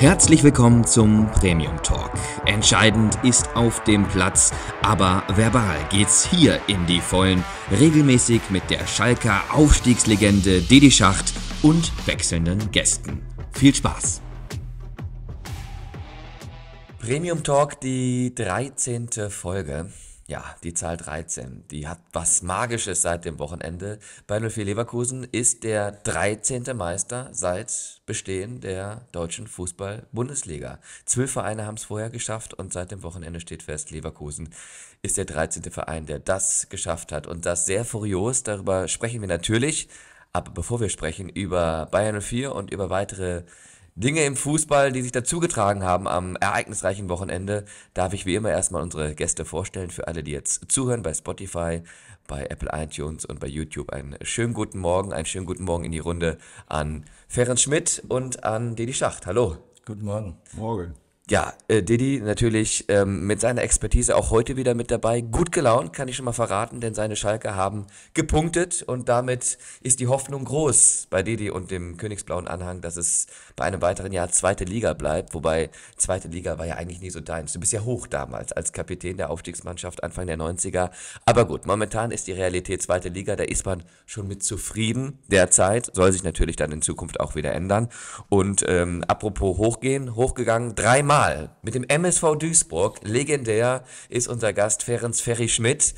Herzlich willkommen zum Premium Talk. Entscheidend ist auf dem Platz, aber verbal geht's hier in die Vollen. Regelmäßig mit der Schalker Aufstiegslegende Didi Schacht und wechselnden Gästen. Viel Spaß! Premium Talk, die 13. Folge. Ja, die Zahl 13, die hat was Magisches seit dem Wochenende. Bei 04 Leverkusen ist der 13. Meister seit Bestehen der deutschen Fußball-Bundesliga. Zwölf Vereine haben es vorher geschafft und seit dem Wochenende steht fest, Leverkusen ist der 13. Verein, der das geschafft hat. Und das sehr furios, darüber sprechen wir natürlich. Aber bevor wir sprechen über Bayern 04 und über weitere Dinge im Fußball, die sich dazugetragen haben am ereignisreichen Wochenende, darf ich wie immer erstmal unsere Gäste vorstellen. Für alle, die jetzt zuhören bei Spotify, bei Apple iTunes und bei YouTube, einen schönen guten Morgen, einen schönen guten Morgen in die Runde an Ferenc Schmidt und an Didi Schacht. Hallo. Guten Morgen. Morgen ja, äh, Didi natürlich ähm, mit seiner Expertise auch heute wieder mit dabei. Gut gelaunt, kann ich schon mal verraten, denn seine Schalke haben gepunktet und damit ist die Hoffnung groß bei Didi und dem Königsblauen Anhang, dass es bei einem weiteren Jahr zweite Liga bleibt. Wobei zweite Liga war ja eigentlich nie so deins. Du bist ja hoch damals als Kapitän der Aufstiegsmannschaft Anfang der 90er. Aber gut, momentan ist die Realität zweite Liga, da ist man schon mit zufrieden derzeit. Soll sich natürlich dann in Zukunft auch wieder ändern. Und ähm, apropos hochgehen, hochgegangen, dreimal Mal mit dem MSV Duisburg. Legendär ist unser Gast Ferenc Ferry Schmidt.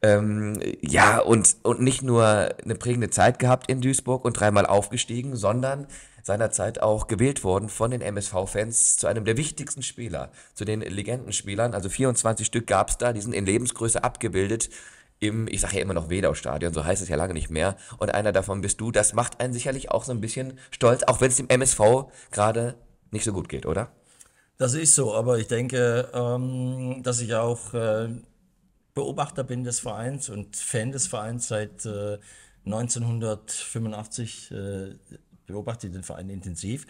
Ähm, ja, und, und nicht nur eine prägende Zeit gehabt in Duisburg und dreimal aufgestiegen, sondern seinerzeit auch gewählt worden von den MSV-Fans zu einem der wichtigsten Spieler, zu den Legendenspielern. Also 24 Stück gab es da, die sind in Lebensgröße abgebildet im, ich sage ja immer noch Wedau-Stadion, so heißt es ja lange nicht mehr. Und einer davon bist du. Das macht einen sicherlich auch so ein bisschen stolz, auch wenn es dem MSV gerade nicht so gut geht, oder? Das ist so, aber ich denke, ähm, dass ich auch äh, Beobachter bin des Vereins und Fan des Vereins seit äh, 1985, äh, beobachte den Verein intensiv.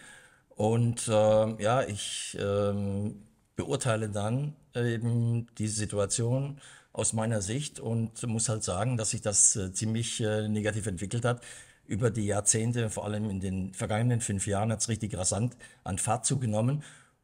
Und ähm, ja, ich ähm, beurteile dann eben diese Situation aus meiner Sicht und muss halt sagen, dass sich das äh, ziemlich äh, negativ entwickelt hat über die Jahrzehnte, vor allem in den vergangenen fünf Jahren, hat es richtig rasant an Fahrt zugenommen.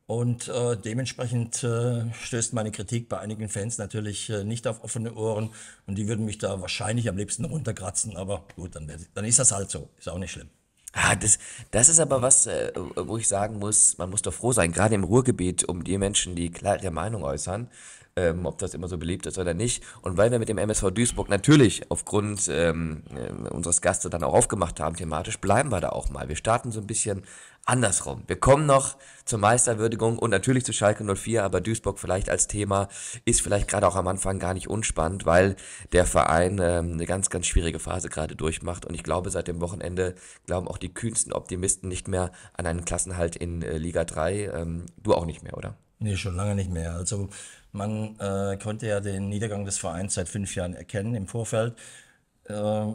Und äh, dementsprechend äh, stößt meine Kritik bei einigen Fans natürlich äh, nicht auf offene Ohren und die würden mich da wahrscheinlich am liebsten runterkratzen, aber gut, dann, dann ist das halt so. Ist auch nicht schlimm. Ah, das, das ist aber was, äh, wo ich sagen muss, man muss doch froh sein, gerade im Ruhrgebiet, um die Menschen, die klare Meinung äußern, ähm, ob das immer so beliebt ist oder nicht. Und weil wir mit dem MSV Duisburg natürlich aufgrund ähm, äh, unseres Gastes dann auch aufgemacht haben, thematisch, bleiben wir da auch mal. Wir starten so ein bisschen andersrum. Wir kommen noch zur Meisterwürdigung und natürlich zu Schalke 04, aber Duisburg vielleicht als Thema ist vielleicht gerade auch am Anfang gar nicht unspannend, weil der Verein ähm, eine ganz, ganz schwierige Phase gerade durchmacht und ich glaube, seit dem Wochenende glauben auch die kühnsten Optimisten nicht mehr an einen Klassenhalt in äh, Liga 3. Ähm, du auch nicht mehr, oder? Nee, schon lange nicht mehr. Also man äh, konnte ja den Niedergang des Vereins seit fünf Jahren erkennen im Vorfeld äh,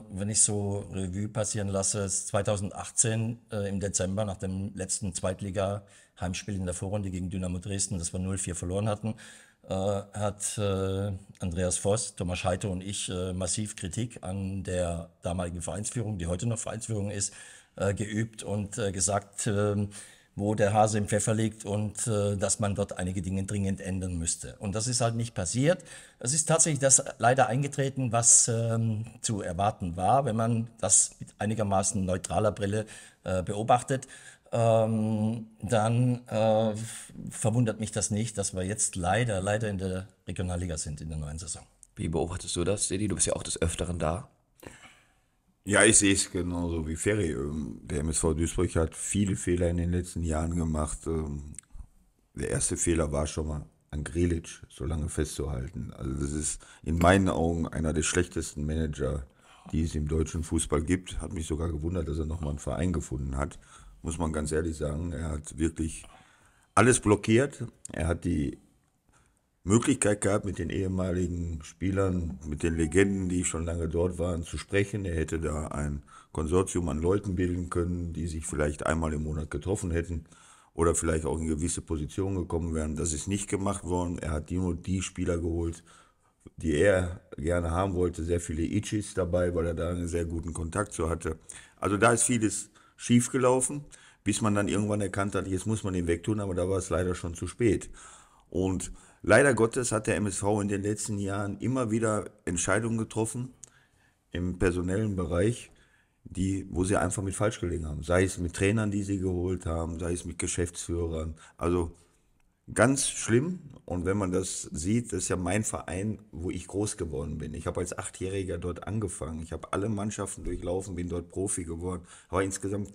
wenn ich so Revue passieren lasse, ist 2018 äh, im Dezember nach dem letzten Zweitliga-Heimspiel in der Vorrunde gegen Dynamo Dresden, das wir 0-4 verloren hatten, äh, hat äh, Andreas Voss, Thomas Scheite und ich äh, massiv Kritik an der damaligen Vereinsführung, die heute noch Vereinsführung ist, äh, geübt und gesagt, ähm, wo der Hase im Pfeffer liegt und äh, dass man dort einige Dinge dringend ändern müsste. Und das ist halt nicht passiert. Es ist tatsächlich das leider eingetreten, was ähm, zu erwarten war, wenn man das mit einigermaßen neutraler Brille äh, beobachtet. Ähm, dann äh, verwundert mich das nicht, dass wir jetzt leider, leider in der Regionalliga sind in der neuen Saison. Wie beobachtest du das, Didi? Du bist ja auch des Öfteren da. Ja, ich sehe es genauso wie Ferry. Ähm, der MSV Duisburg hat viele Fehler in den letzten Jahren gemacht. Ähm, der erste Fehler war schon mal an Grelic so lange festzuhalten. Also das ist in meinen Augen einer der schlechtesten Manager, die es im deutschen Fußball gibt. Hat mich sogar gewundert, dass er nochmal einen Verein gefunden hat. Muss man ganz ehrlich sagen, er hat wirklich alles blockiert. Er hat die Möglichkeit gehabt, mit den ehemaligen Spielern, mit den Legenden, die schon lange dort waren, zu sprechen. Er hätte da ein Konsortium an Leuten bilden können, die sich vielleicht einmal im Monat getroffen hätten oder vielleicht auch in gewisse Positionen gekommen wären. Das ist nicht gemacht worden. Er hat die nur die Spieler geholt, die er gerne haben wollte. Sehr viele Ichis dabei, weil er da einen sehr guten Kontakt zu hatte. Also da ist vieles schiefgelaufen, bis man dann irgendwann erkannt hat, jetzt muss man ihn wegtun, aber da war es leider schon zu spät. Und Leider Gottes hat der MSV in den letzten Jahren immer wieder Entscheidungen getroffen im personellen Bereich, die, wo sie einfach mit falsch gelegen haben. Sei es mit Trainern, die sie geholt haben, sei es mit Geschäftsführern. Also ganz schlimm. Und wenn man das sieht, das ist ja mein Verein, wo ich groß geworden bin. Ich habe als Achtjähriger dort angefangen. Ich habe alle Mannschaften durchlaufen, bin dort Profi geworden. Aber insgesamt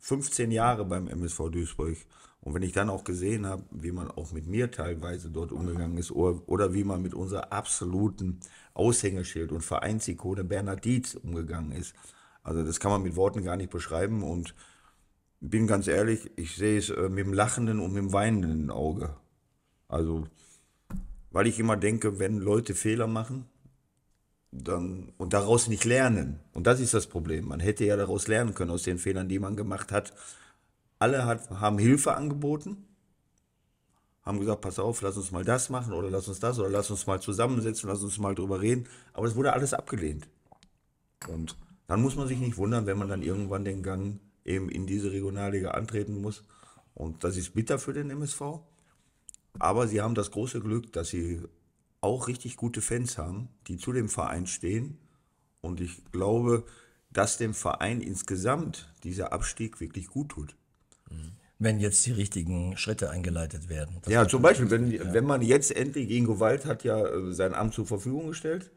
15 Jahre beim MSV Duisburg. Und wenn ich dann auch gesehen habe, wie man auch mit mir teilweise dort umgegangen ist oder wie man mit unserer absoluten Aushängeschild und Vereinsikone Bernhard Dietz umgegangen ist, also das kann man mit Worten gar nicht beschreiben und bin ganz ehrlich, ich sehe es äh, mit dem lachenden und mit dem weinenden Auge. Also, weil ich immer denke, wenn Leute Fehler machen dann, und daraus nicht lernen, und das ist das Problem, man hätte ja daraus lernen können aus den Fehlern, die man gemacht hat alle hat, haben Hilfe angeboten, haben gesagt, pass auf, lass uns mal das machen oder lass uns das oder lass uns mal zusammensetzen, lass uns mal drüber reden. Aber es wurde alles abgelehnt. Und dann muss man sich nicht wundern, wenn man dann irgendwann den Gang eben in diese Regionalliga antreten muss. Und das ist bitter für den MSV. Aber sie haben das große Glück, dass sie auch richtig gute Fans haben, die zu dem Verein stehen. Und ich glaube, dass dem Verein insgesamt dieser Abstieg wirklich gut tut wenn jetzt die richtigen Schritte eingeleitet werden. Das ja, zum Beispiel, wenn, ja. wenn man jetzt endlich, Ingo Wald hat ja äh, sein Amt zur Verfügung gestellt.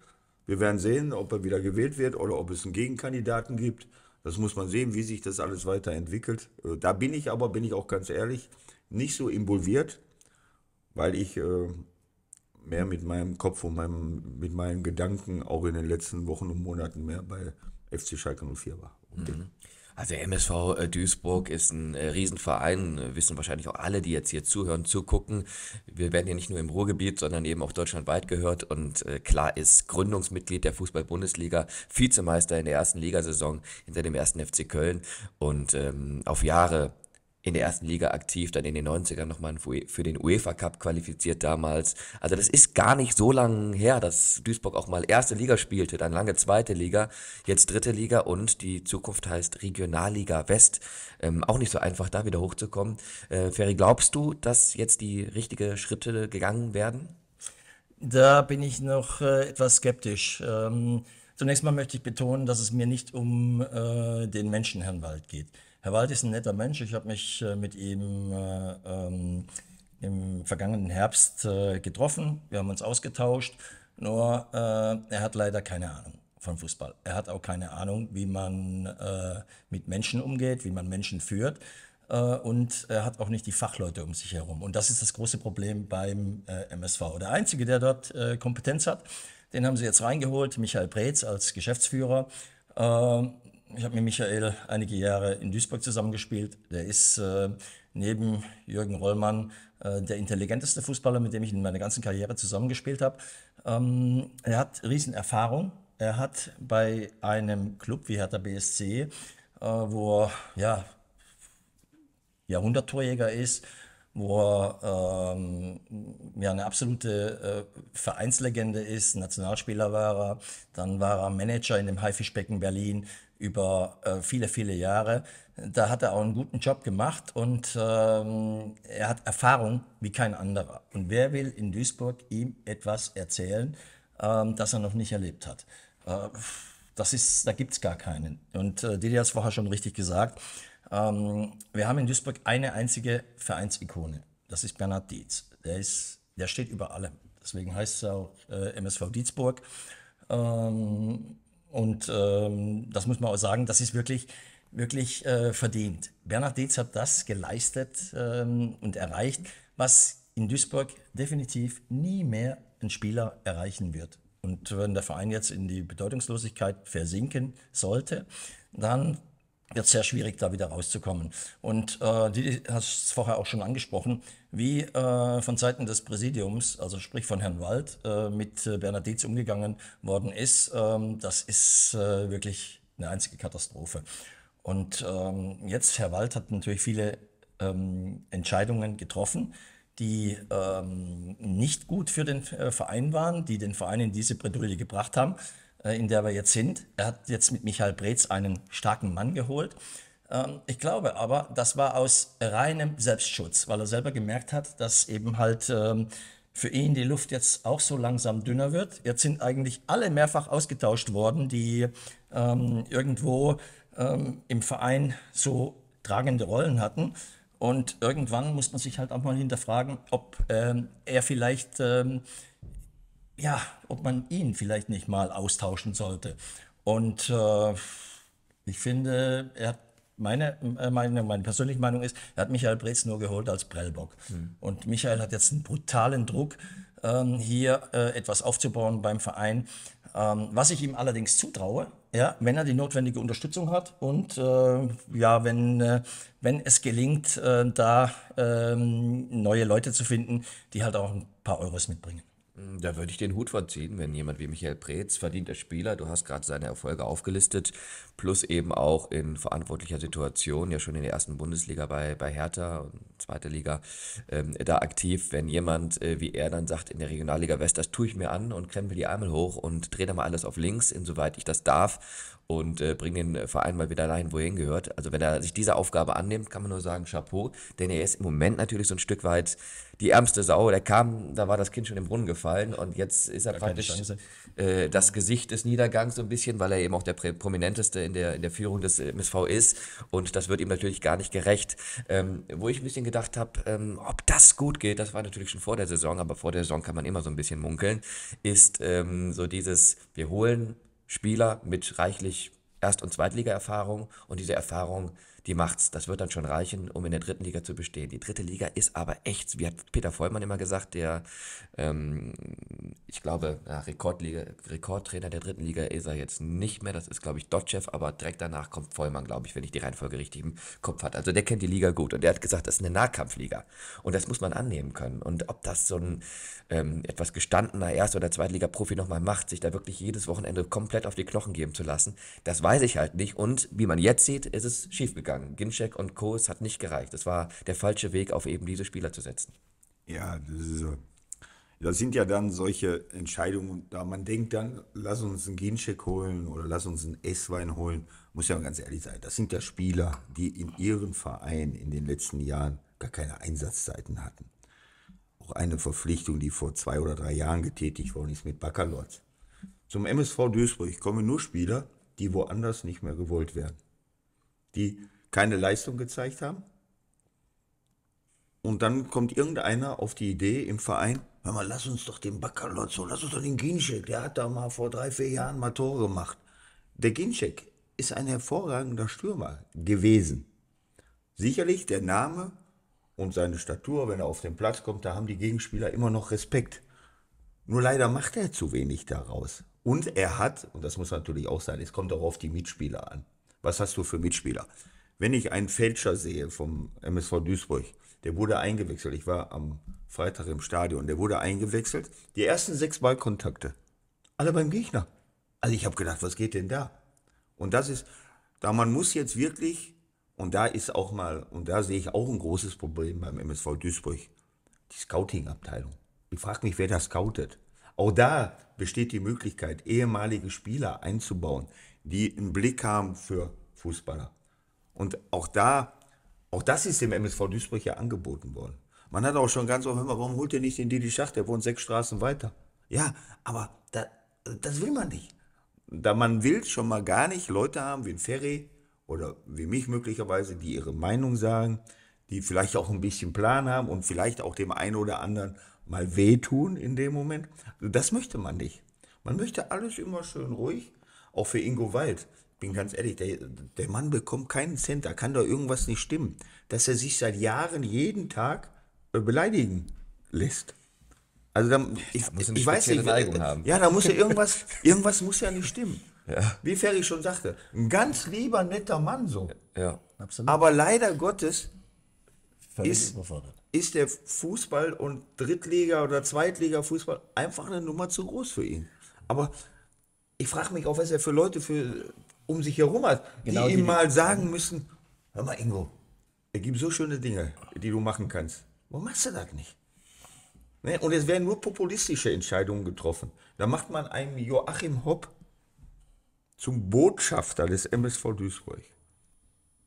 Wir werden sehen, ob er wieder gewählt wird oder ob es einen Gegenkandidaten gibt. Das muss man sehen, wie sich das alles weiterentwickelt. Äh, da bin ich aber, bin ich auch ganz ehrlich, nicht so involviert, weil ich äh, mehr mit meinem Kopf und meinem, mit meinen Gedanken auch in den letzten Wochen und Monaten mehr bei FC Schalke 04 war. Mhm. Also MSV äh, Duisburg ist ein äh, Riesenverein, äh, wissen wahrscheinlich auch alle, die jetzt hier zuhören, zugucken. Wir werden ja nicht nur im Ruhrgebiet, sondern eben auch deutschlandweit gehört. Und klar ist Gründungsmitglied der Fußball-Bundesliga, Vizemeister in der ersten Ligasaison hinter dem ersten FC Köln und ähm, auf Jahre in der ersten Liga aktiv, dann in den 90ern nochmal für den UEFA Cup qualifiziert damals. Also das ist gar nicht so lange her, dass Duisburg auch mal erste Liga spielte, dann lange zweite Liga, jetzt dritte Liga und die Zukunft heißt Regionalliga West. Ähm, auch nicht so einfach, da wieder hochzukommen. Äh, Ferry, glaubst du, dass jetzt die richtigen Schritte gegangen werden? Da bin ich noch äh, etwas skeptisch. Ähm, zunächst mal möchte ich betonen, dass es mir nicht um äh, den Menschenherrnwald geht. Herr Wald ist ein netter Mensch. Ich habe mich äh, mit ihm äh, ähm, im vergangenen Herbst äh, getroffen. Wir haben uns ausgetauscht. Nur äh, er hat leider keine Ahnung von Fußball. Er hat auch keine Ahnung, wie man äh, mit Menschen umgeht, wie man Menschen führt. Äh, und er hat auch nicht die Fachleute um sich herum. Und das ist das große Problem beim MSV. Der Einzige, der dort Kompetenz hat, den haben sie jetzt reingeholt, Michael Preetz als Geschäftsführer. Ähm, ich habe mit Michael einige Jahre in Duisburg zusammengespielt. Der ist äh, neben Jürgen Rollmann äh, der intelligenteste Fußballer, mit dem ich in meiner ganzen Karriere zusammengespielt habe. Ähm, er hat Riesenerfahrung. Er hat bei einem Club wie Hertha BSC, äh, wo er ja, Jahrhunderttorjäger ist, wo er ähm, ja, eine absolute äh, Vereinslegende ist, Nationalspieler war er, dann war er Manager in dem Haifischbecken Berlin, über äh, viele, viele Jahre. Da hat er auch einen guten Job gemacht und ähm, er hat Erfahrung wie kein anderer. Und wer will in Duisburg ihm etwas erzählen, ähm, das er noch nicht erlebt hat? Äh, das ist, da gibt es gar keinen. Und äh, Didi hat es vorher schon richtig gesagt. Ähm, wir haben in Duisburg eine einzige Vereinsikone. Das ist Bernhard Dietz. Der, ist, der steht über allem. Deswegen heißt es auch äh, MSV Dietzburg. Ähm, und ähm, das muss man auch sagen, das ist wirklich, wirklich äh, verdient. Bernhard Dietz hat das geleistet ähm, und erreicht, was in Duisburg definitiv nie mehr ein Spieler erreichen wird. Und wenn der Verein jetzt in die Bedeutungslosigkeit versinken sollte, dann wird sehr schwierig, da wieder rauszukommen. Und äh, die hast es vorher auch schon angesprochen, wie äh, von Seiten des Präsidiums, also sprich von Herrn Wald, äh, mit äh, Bernadets umgegangen worden ist, ähm, das ist äh, wirklich eine einzige Katastrophe. Und ähm, jetzt, Herr Wald hat natürlich viele ähm, Entscheidungen getroffen, die ähm, nicht gut für den äh, Verein waren, die den Verein in diese Bredouille gebracht haben. Äh, in der wir jetzt sind. Er hat jetzt mit Michael Breetz einen starken Mann geholt. Ähm, ich glaube aber, das war aus reinem Selbstschutz, weil er selber gemerkt hat, dass eben halt ähm, für ihn die Luft jetzt auch so langsam dünner wird. Jetzt sind eigentlich alle mehrfach ausgetauscht worden, die ähm, irgendwo im Verein so tragende Rollen hatten. Und irgendwann muss man sich halt auch mal hinterfragen, ob er vielleicht ja, ob man ihn vielleicht nicht mal austauschen sollte. Und äh, ich finde, er hat meine, äh, meine, meine persönliche Meinung ist, er hat Michael Brez nur geholt als Prellbock. Mhm. Und Michael hat jetzt einen brutalen Druck, ähm, hier äh, etwas aufzubauen beim Verein. Ähm, was ich ihm allerdings zutraue, ja, wenn er die notwendige Unterstützung hat und äh, ja, wenn, äh, wenn es gelingt, äh, da ähm, neue Leute zu finden, die halt auch ein paar Euros mitbringen. Hm, da würde ich den Hut verziehen, wenn jemand wie Michael Preetz, verdienter Spieler, du hast gerade seine Erfolge aufgelistet, plus eben auch in verantwortlicher Situation, ja schon in der ersten Bundesliga bei, bei Hertha und zweiter Liga, ähm, da aktiv, wenn jemand äh, wie er dann sagt, in der Regionalliga West, das tue ich mir an und krempel die Ärmel hoch und drehe da mal alles auf links, insoweit ich das darf und äh, bringt den Verein mal wieder dahin, wo er hingehört. Also wenn er sich dieser Aufgabe annimmt, kann man nur sagen Chapeau, denn er ist im Moment natürlich so ein Stück weit die ärmste Sau. Der kam, da war das Kind schon im Brunnen gefallen und jetzt ist er Gar praktisch äh, das Gesicht des Niedergangs so ein bisschen, weil er eben auch der prominenteste in der, in der Führung des äh, MSV ist und das wird ihm natürlich gar nicht gerecht. Ähm, wo ich ein bisschen gedacht habe, ähm, ob das gut geht, das war natürlich schon vor der Saison, aber vor der Saison kann man immer so ein bisschen munkeln, ist ähm, so dieses, wir holen Spieler mit reichlich Erst- und Zweitliga-Erfahrung und diese Erfahrung die macht's. Das wird dann schon reichen, um in der dritten Liga zu bestehen. Die dritte Liga ist aber echt, wie hat Peter Vollmann immer gesagt, der, ähm, ich glaube, ja, Rekordliga, Rekordtrainer der dritten Liga ist er jetzt nicht mehr. Das ist, glaube ich, Dotchev, aber direkt danach kommt Vollmann, glaube ich, wenn ich die Reihenfolge richtig im Kopf hatte. Also der kennt die Liga gut und der hat gesagt, das ist eine Nahkampfliga. Und das muss man annehmen können. Und ob das so ein ähm, etwas gestandener Erst- oder Zweitliga-Profi nochmal macht, sich da wirklich jedes Wochenende komplett auf die Knochen geben zu lassen, das weiß ich halt nicht. Und wie man jetzt sieht, ist es schiefgegangen gegangen. Ginczek und Co. Es hat nicht gereicht. Es war der falsche Weg, auf eben diese Spieler zu setzen. Ja, das ist Das sind ja dann solche Entscheidungen, da man denkt dann, lass uns einen Ginczek holen oder lass uns einen Esswein holen. Muss ja ganz ehrlich sein, das sind ja Spieler, die in ihrem Verein in den letzten Jahren gar keine Einsatzzeiten hatten. Auch eine Verpflichtung, die vor zwei oder drei Jahren getätigt worden ist mit Baccalords. Zum MSV Duisburg kommen nur Spieler, die woanders nicht mehr gewollt werden. Die keine Leistung gezeigt haben. Und dann kommt irgendeiner auf die Idee im Verein, hör mal, lass uns doch den Baccalozzo, lass uns doch den Ginschek, der hat da mal vor drei, vier Jahren mal Tore gemacht. Der Ginschek ist ein hervorragender Stürmer gewesen. Sicherlich der Name und seine Statur, wenn er auf den Platz kommt, da haben die Gegenspieler immer noch Respekt. Nur leider macht er zu wenig daraus. Und er hat, und das muss natürlich auch sein, es kommt auch auf die Mitspieler an. Was hast du für Mitspieler? wenn ich einen Fälscher sehe vom MSV Duisburg, der wurde eingewechselt. Ich war am Freitag im Stadion, der wurde eingewechselt. Die ersten sechs Ballkontakte, alle beim Gegner. Also ich habe gedacht, was geht denn da? Und das ist, da man muss jetzt wirklich, und da ist auch mal, und da sehe ich auch ein großes Problem beim MSV Duisburg, die Scouting-Abteilung. Ich frage mich, wer da scoutet. Auch da besteht die Möglichkeit, ehemalige Spieler einzubauen, die einen Blick haben für Fußballer. Und auch da, auch das ist dem MSV Duisburg ja angeboten worden. Man hat auch schon ganz oft, warum holt ihr nicht den Didi Schacht, der wohnt sechs Straßen weiter. Ja, aber da, das will man nicht. Da man will schon mal gar nicht Leute haben wie ein Ferry oder wie mich möglicherweise, die ihre Meinung sagen, die vielleicht auch ein bisschen Plan haben und vielleicht auch dem einen oder anderen mal wehtun in dem Moment. Das möchte man nicht. Man möchte alles immer schön ruhig, auch für Ingo Wald bin ganz ehrlich, der, der Mann bekommt keinen Cent, da kann doch irgendwas nicht stimmen, dass er sich seit Jahren jeden Tag äh, beleidigen lässt. Also dann, ich, da ich weiß nicht, Neigung haben. ja, da muss ja irgendwas, irgendwas muss ja nicht stimmen. Ja. Wie Ferry schon sagte, ein ganz lieber, netter Mann so. Ja, absolut. Aber leider Gottes ist, ist der Fußball und Drittliga- oder Zweitliga-Fußball einfach eine Nummer zu groß für ihn. Aber ich frage mich auch, was er für Leute für um sich herum hat, genau, die, die ihm mal die, sagen müssen, hör mal Ingo, es gibt so schöne Dinge, die du machen kannst. Warum machst du das nicht? Ne? Und es werden nur populistische Entscheidungen getroffen. Da macht man einen Joachim Hopp zum Botschafter des MSV Duisburg.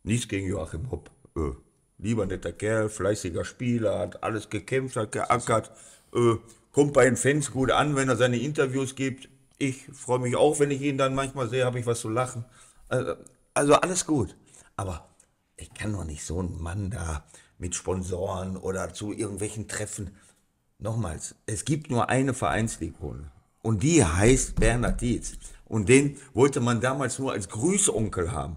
Nichts gegen Joachim Hopp. Äh. Lieber netter Kerl, fleißiger Spieler, hat alles gekämpft, hat geackert. Äh. Kommt bei den Fans gut an, wenn er seine Interviews gibt. Ich freue mich auch, wenn ich ihn dann manchmal sehe, habe ich was zu lachen. Also, also, alles gut. Aber ich kann doch nicht so einen Mann da mit Sponsoren oder zu irgendwelchen Treffen. Nochmals, es gibt nur eine Vereinslikone und die heißt Bernhard Dietz. Und den wollte man damals nur als Grüßonkel haben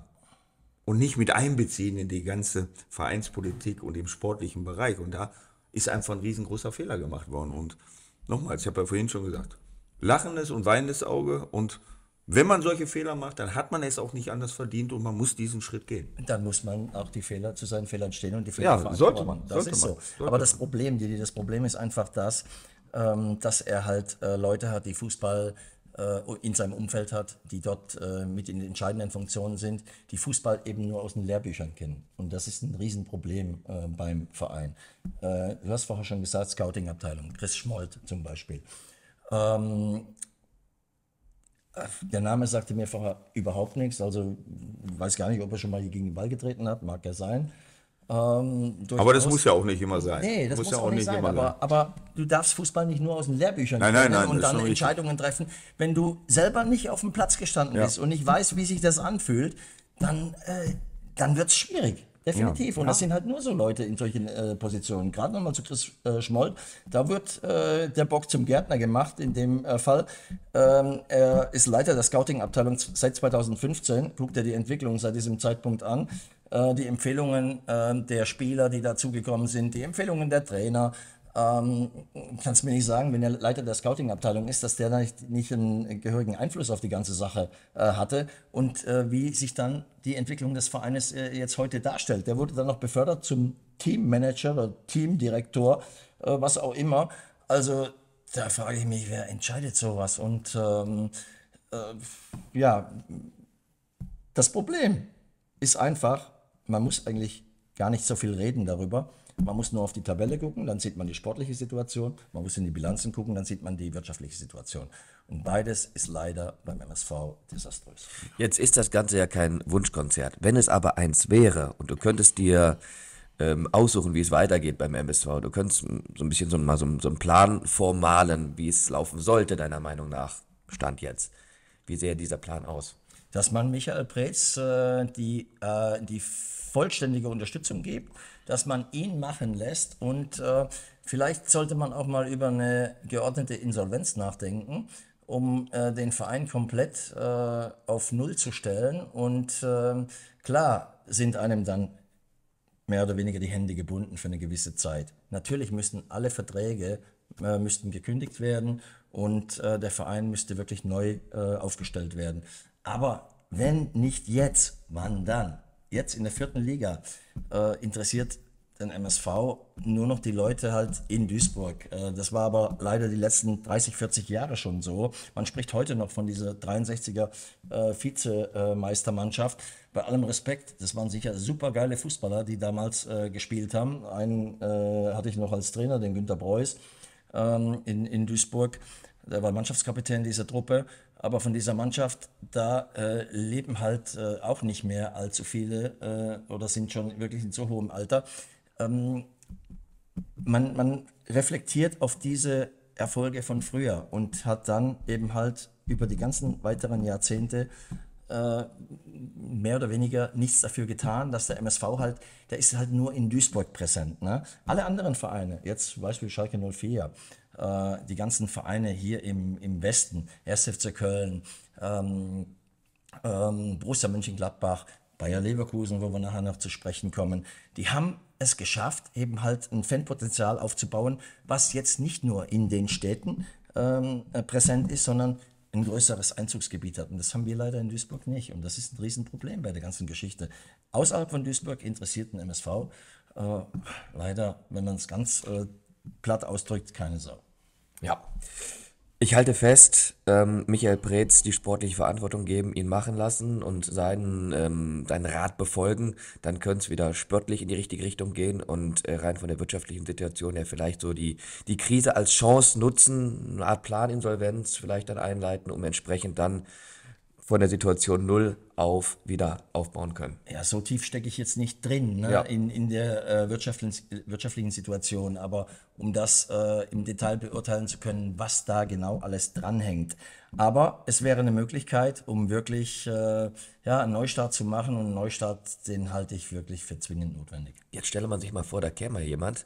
und nicht mit einbeziehen in die ganze Vereinspolitik und im sportlichen Bereich. Und da ist einfach ein riesengroßer Fehler gemacht worden. Und nochmals, ich habe ja vorhin schon gesagt, lachendes und weinendes Auge. Und wenn man solche Fehler macht, dann hat man es auch nicht anders verdient und man muss diesen Schritt gehen. Dann muss man auch die Fehler zu seinen Fehlern stehen und die Fehler ja, sollte man. Das sollte ist man, so. Aber das Problem, die, das Problem ist einfach das, ähm, dass er halt äh, Leute hat, die Fußball äh, in seinem Umfeld hat, die dort äh, mit in den entscheidenden Funktionen sind, die Fußball eben nur aus den Lehrbüchern kennen. Und das ist ein Riesenproblem beim Verein. du hast vorher schon gesagt, Scouting-Abteilung, Chris Schmold zum Beispiel. Ähm, der Name sagte mir vorher überhaupt nichts, also weiß gar nicht, ob er schon mal gegen den Ball getreten hat, mag ja sein. Ähm, aber das muss ja auch nicht immer sein. Nee, das muss, muss ja auch, nicht, sein, immer sein. Aber, aber, du darfst Fußball nicht nur aus den Lehrbüchern nein, nein, nein, und dann Entscheidungen richtig. treffen. Wenn du selber nicht auf dem Platz gestanden ja. bist und nicht weißt, wie sich das anfühlt, dann, äh, dann wird es schwierig. Definitiv. Ja. Und das sind halt nur so Leute in solchen äh, Positionen. Gerade nochmal zu Chris äh, Schmold. Da wird äh, der Bock zum Gärtner gemacht in dem äh, Fall. Ähm, er ist Leiter der Scouting-Abteilung seit 2015. Guckt er die Entwicklung seit diesem Zeitpunkt an. Äh, die Empfehlungen äh, der Spieler, die dazugekommen sind, die Empfehlungen der Trainer, ähm, kannst mir nicht sagen, wenn der Leiter der Scouting-Abteilung ist, dass der nicht, nicht einen gehörigen Einfluss auf die ganze Sache äh, hatte und äh, wie sich dann die Entwicklung des Vereines äh, jetzt heute darstellt. Der wurde dann noch befördert zum Teammanager oder Teamdirektor, äh, was auch immer. Also da frage ich mich, wer entscheidet sowas? Und ähm, äh, ja, das Problem ist einfach, man muss eigentlich gar nicht so viel reden darüber man muss nur auf die Tabelle gucken, dann sieht man die sportliche Situation. Man muss in die Bilanzen gucken, dann sieht man die wirtschaftliche Situation. Und beides ist leider beim MSV desaströs. Jetzt ist das Ganze ja kein Wunschkonzert. Wenn es aber eins wäre und du könntest dir ähm, aussuchen, wie es weitergeht beim MSV, du könntest so ein bisschen so, mal so, so einen Plan formalen, wie es laufen sollte, deiner Meinung nach, Stand jetzt. Wie sähe dieser Plan aus? dass man Michael Preetz äh, die, äh, die vollständige Unterstützung gibt, dass man ihn machen lässt. Und äh, vielleicht sollte man auch mal über eine geordnete Insolvenz nachdenken, um äh, den Verein komplett äh, auf Null zu stellen. Und ähm, klar sind einem dann mehr oder weniger die Hände gebunden für eine gewisse Zeit. Natürlich müssten alle Verträge äh, müssten gekündigt werden und äh, der Verein müsste wirklich neu äh, aufgestellt werden. Aber wenn nicht jetzt, wann dann? jetzt in der vierten Liga äh, interessiert den MSV nur noch die Leute halt in Duisburg. Äh, das war aber leider die letzten 30, 40 Jahre schon so. Man spricht heute noch von dieser 63er äh, Vizemeistermannschaft. Bei allem Respekt, das waren sicher super geile Fußballer, die damals äh, gespielt haben. Einen äh, hatte ich noch als Trainer, den Günter Breuß ähm, in, in Duisburg. Der war Mannschaftskapitän dieser Truppe. Aber von dieser Mannschaft, da äh, leben halt äh, auch nicht mehr allzu viele äh, oder sind schon wirklich in so hohem Alter. Ähm, man, man reflektiert auf diese Erfolge von früher und hat dann eben halt über die ganzen weiteren Jahrzehnte äh, mehr oder weniger nichts dafür getan, dass der MSV halt, der ist halt nur in Duisburg präsent. Ne? Alle anderen Vereine, jetzt zum Beispiel Schalke 04, äh, die ganzen Vereine hier im, im Westen, 1. Köln, ähm, ähm, Borussia Mönchengladbach, Bayer Leverkusen, wo wir nachher noch zu sprechen kommen, die haben es geschafft, eben halt ein Fanpotenzial aufzubauen, was jetzt nicht nur in den Städten ähm, äh, präsent ist, sondern ein größeres Einzugsgebiet hat. Und das haben wir leider in Duisburg nicht. Und das ist ein Riesenproblem bei der ganzen Geschichte. Außerhalb von Duisburg interessiert interessierten MSV äh, leider, wenn man es ganz äh, platt ausdrückt, keine Sau. Ja. Ich halte fest, ähm, Michael Preetz die sportliche Verantwortung geben, ihn machen lassen und seinen, ähm, seinen Rat befolgen. Dann könnte es wieder sportlich in die richtige Richtung gehen und äh, rein von der wirtschaftlichen Situation her vielleicht so die, die Krise als Chance nutzen, eine Art Planinsolvenz vielleicht dann einleiten, um entsprechend dann von der Situation null auf wieder aufbauen können. Ja, so tief stecke ich jetzt nicht drin ne? ja. in, in der äh, wirtschaftlichen, wirtschaftlichen Situation, aber um das äh, im Detail beurteilen zu können, was da genau alles dranhängt. Aber es wäre eine Möglichkeit, um wirklich äh, ja, einen Neustart zu machen und einen Neustart, den halte ich wirklich für zwingend notwendig. Jetzt stelle man sich mal vor, da käme jemand,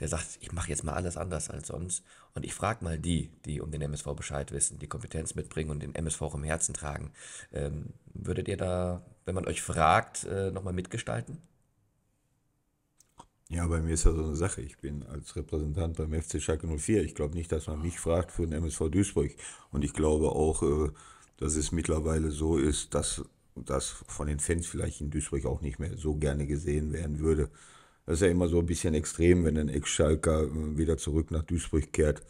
der sagt, ich mache jetzt mal alles anders als sonst und ich frage mal die, die um den MSV Bescheid wissen, die Kompetenz mitbringen und den MSV auch im Herzen tragen. Ähm, würdet ihr da, wenn man euch fragt, äh, nochmal mitgestalten? Ja, bei mir ist ja so eine Sache. Ich bin als Repräsentant beim FC Schalke 04. Ich glaube nicht, dass man mich fragt für den MSV Duisburg. Und ich glaube auch, äh, dass es mittlerweile so ist, dass das von den Fans vielleicht in Duisburg auch nicht mehr so gerne gesehen werden würde. Das ist ja immer so ein bisschen extrem, wenn ein Ex-Schalker äh, wieder zurück nach Duisburg kehrt.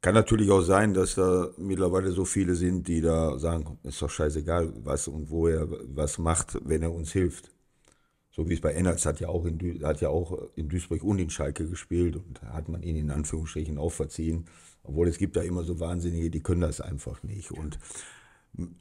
Kann natürlich auch sein, dass da mittlerweile so viele sind, die da sagen, ist doch scheißegal, was und wo er was macht, wenn er uns hilft. So wie es bei Ennertz hat ja auch in, hat ja auch in Duisburg und in Schalke gespielt und hat man ihn in Anführungsstrichen auch verziehen. Obwohl es gibt da immer so Wahnsinnige, die können das einfach nicht. Und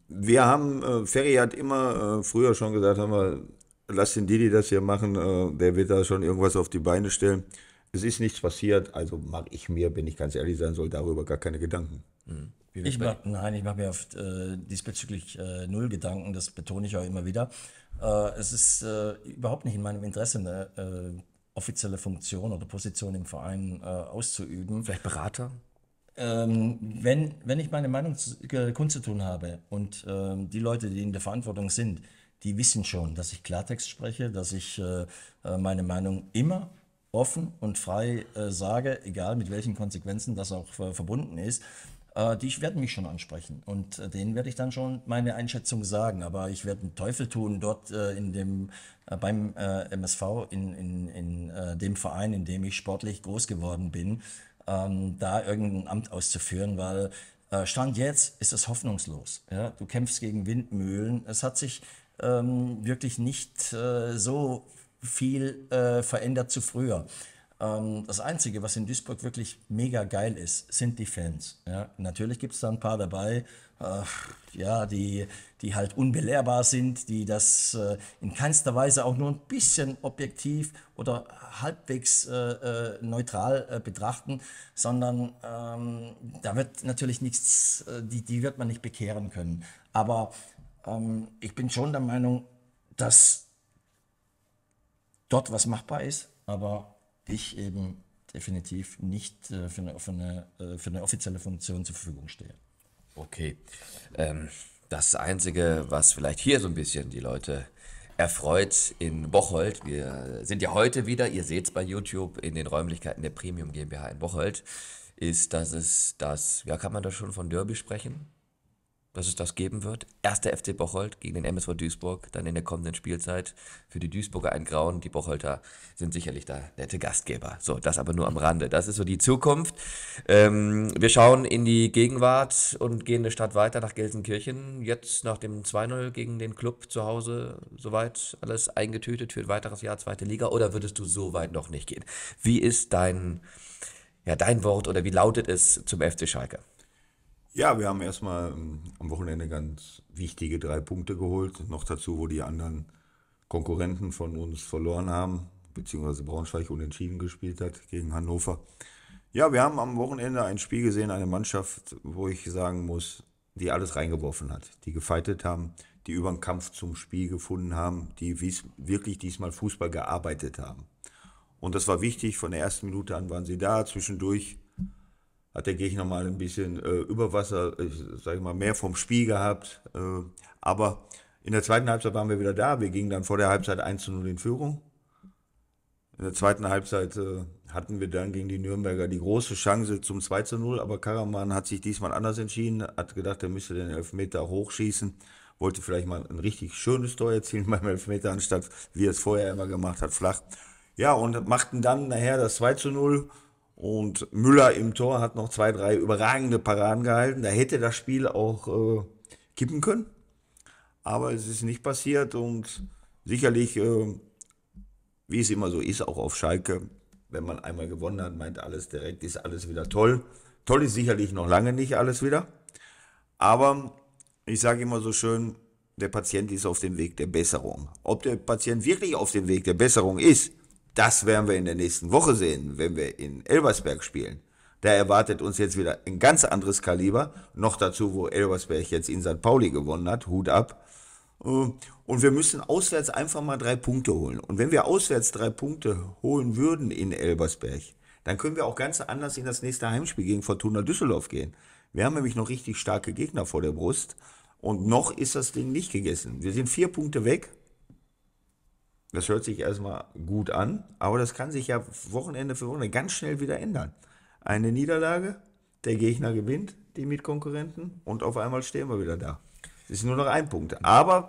wir haben, äh, Ferry hat immer, äh, früher schon gesagt, haben wir, lass den Didi das hier machen, äh, der wird da schon irgendwas auf die Beine stellen. Es ist nichts passiert, also mache ich mir, wenn ich ganz ehrlich sein soll, darüber gar keine Gedanken. Mhm. Ich mach, nein, ich mache mir oft, äh, diesbezüglich äh, null Gedanken, das betone ich auch immer wieder. Äh, es ist äh, überhaupt nicht in meinem Interesse, eine äh, offizielle Funktion oder Position im Verein auszuüben. Vielleicht Berater? Ähm, wenn, wenn ich meine Meinung zu, äh, kundzutun habe und ähm, die Leute, die in der Verantwortung sind, die wissen schon, dass ich Klartext spreche, dass ich äh, äh, meine Meinung immer offen und frei äh, sage, egal mit welchen Konsequenzen das auch äh, verbunden ist. Äh, die werden mich schon ansprechen und äh, denen werde ich dann schon meine Einschätzung sagen. Aber ich werde einen Teufel tun, dort in dem, beim MSV, in, in, in dem Verein, in dem ich sportlich groß geworden bin, ähm, da irgendein Amt auszuführen, weil Stand jetzt ist es hoffnungslos. Ja? Du kämpfst gegen Windmühlen. Es hat sich ähm, wirklich nicht äh, so viel äh, verändert zu früher. Ähm, das Einzige, was in Duisburg wirklich mega geil ist, sind die Fans. Ja, natürlich gibt es da ein paar dabei, äh, ja, die, die halt unbelehrbar sind, die das äh, in keinster Weise auch nur ein bisschen objektiv oder halbwegs äh, äh neutral äh, betrachten, sondern ähm, da wird natürlich nichts, äh, die, die wird man nicht bekehren können. Aber ähm, ich bin schon der Meinung, dass dort was machbar ist, aber ich eben definitiv nicht äh, für, eine, für, eine, äh, für, eine, offizielle Funktion zur Verfügung stehe. Okay. Ähm, das Einzige, was vielleicht hier so ein bisschen die Leute erfreut in Bocholt. Wir sind ja heute wieder, ihr seht es bei YouTube, in den Räumlichkeiten der Premium GmbH in Bocholt, ist, dass es das, ja, kann man da schon von Derby sprechen? dass es das geben wird. Erster FC Bocholt gegen den MSV Duisburg, dann in der kommenden Spielzeit für die Duisburger ein Grauen. Die Bocholter sind sicherlich da nette Gastgeber. So, das aber nur am Rande. Das ist so die Zukunft. Ähm, wir schauen in die Gegenwart und gehen eine Stadt weiter nach Gelsenkirchen. Jetzt nach dem 2-0 gegen den Club zu Hause soweit alles eingetütet für ein weiteres Jahr zweite Liga oder würdest du so weit noch nicht gehen? Wie ist dein, ja, dein Wort oder wie lautet es zum FC Schalke? Ja, wir haben erstmal ähm, am Wochenende ganz wichtige drei Punkte geholt. Noch dazu, wo die anderen Konkurrenten von uns verloren haben, beziehungsweise Braunschweig unentschieden gespielt hat gegen Hannover. Ja, wir haben am Wochenende ein Spiel gesehen, eine Mannschaft, wo ich sagen muss, die alles reingeworfen hat, die gefeitet haben, die über den Kampf zum Spiel gefunden haben, die wirklich diesmal Fußball gearbeitet haben. Und das war wichtig, von der ersten Minute an waren sie da, zwischendurch hat der Gegner mal ein bisschen äh, über Wasser, ich sage mal, mehr vom Spiel gehabt. Äh, aber in der zweiten Halbzeit waren wir wieder da. Wir gingen dann vor der Halbzeit 1 zu 0 in Führung. In der zweiten Halbzeit äh, hatten wir dann gegen die Nürnberger die große Chance zum 2 zu 0, aber Karaman hat sich diesmal anders entschieden, hat gedacht, er müsste den Elfmeter hochschießen, wollte vielleicht mal ein richtig schönes Tor erzielen beim Elfmeter, anstatt wie er es vorher immer gemacht hat, flach. Ja, und machten dann nachher das 2 zu 0 und Müller im Tor hat noch zwei, drei überragende Paraden gehalten. Da hätte das Spiel auch äh, kippen können. Aber es ist nicht passiert und sicherlich, äh, wie es immer so ist, auch auf Schalke, wenn man einmal gewonnen hat, meint alles direkt, ist alles wieder toll. Toll ist sicherlich noch lange nicht alles wieder. Aber ich sage immer so schön, der Patient ist auf dem Weg der Besserung. Ob der Patient wirklich auf dem Weg der Besserung ist, das werden wir in der nächsten Woche sehen, wenn wir in Elversberg spielen. Da erwartet uns jetzt wieder ein ganz anderes Kaliber. Noch dazu, wo Elversberg jetzt in St. Pauli gewonnen hat. Hut ab. Äh, und wir müssen auswärts einfach mal drei Punkte holen. Und wenn wir auswärts drei Punkte holen würden in Elbersberg, dann können wir auch ganz anders in das nächste Heimspiel gegen Fortuna Düsseldorf gehen. Wir haben nämlich noch richtig starke Gegner vor der Brust. Und noch ist das Ding nicht gegessen. Wir sind vier Punkte weg das hört sich erstmal gut an, aber das kann sich ja Wochenende für Wochenende ganz schnell wieder ändern. Eine Niederlage, der Gegner gewinnt, die Mitkonkurrenten, und auf einmal stehen wir wieder da. Das ist nur noch ein Punkt. Aber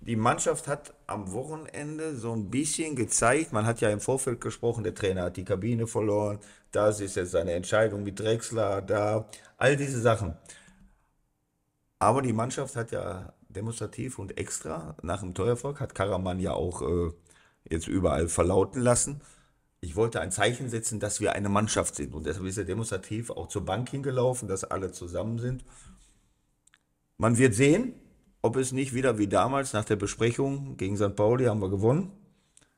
die Mannschaft hat am Wochenende so ein bisschen gezeigt, man hat ja im Vorfeld gesprochen, der Trainer hat die Kabine verloren, das ist jetzt seine Entscheidung mit Drexler, da, all diese Sachen. Aber die Mannschaft hat ja demonstrativ und extra nach dem Teuerfolg, hat Karaman ja auch äh, jetzt überall verlauten lassen. Ich wollte ein Zeichen setzen, dass wir eine Mannschaft sind. Und deshalb ist er demonstrativ auch zur Bank hingelaufen, dass alle zusammen sind. Man wird sehen, ob es nicht wieder wie damals nach der Besprechung gegen St. Pauli haben wir gewonnen.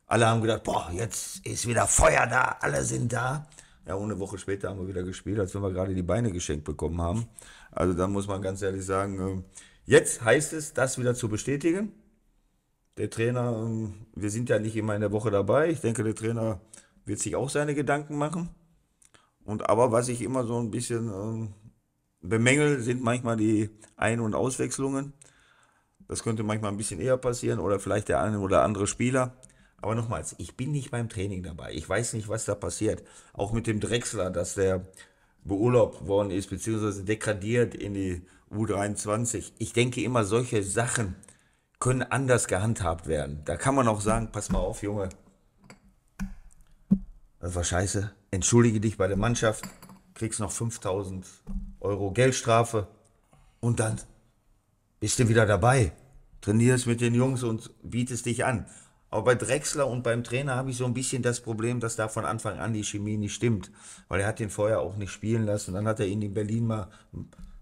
Alle haben gedacht, boah, jetzt ist wieder Feuer da, alle sind da. Ja, und eine Woche später haben wir wieder gespielt, als wenn wir gerade die Beine geschenkt bekommen haben. Also da muss man ganz ehrlich sagen, äh, Jetzt heißt es, das wieder zu bestätigen. Der Trainer, ähm, wir sind ja nicht immer in der Woche dabei. Ich denke, der Trainer wird sich auch seine Gedanken machen. Und aber was ich immer so ein bisschen ähm, bemängel, sind manchmal die Ein- und Auswechslungen. Das könnte manchmal ein bisschen eher passieren oder vielleicht der eine oder andere Spieler. Aber nochmals, ich bin nicht beim Training dabei. Ich weiß nicht, was da passiert. Auch mit dem Drechsler, dass der beurlaubt worden ist, beziehungsweise degradiert in die U23. Ich denke immer, solche Sachen können anders gehandhabt werden. Da kann man auch sagen, pass mal auf, Junge. Das war scheiße. Entschuldige dich bei der Mannschaft, kriegst noch 5000 Euro Geldstrafe und dann bist du wieder dabei. Trainierst mit den Jungs und bietest dich an. Aber bei Drexler und beim Trainer habe ich so ein bisschen das Problem, dass da von Anfang an die Chemie nicht stimmt. Weil er hat den vorher auch nicht spielen lassen. Dann hat er ihn in Berlin mal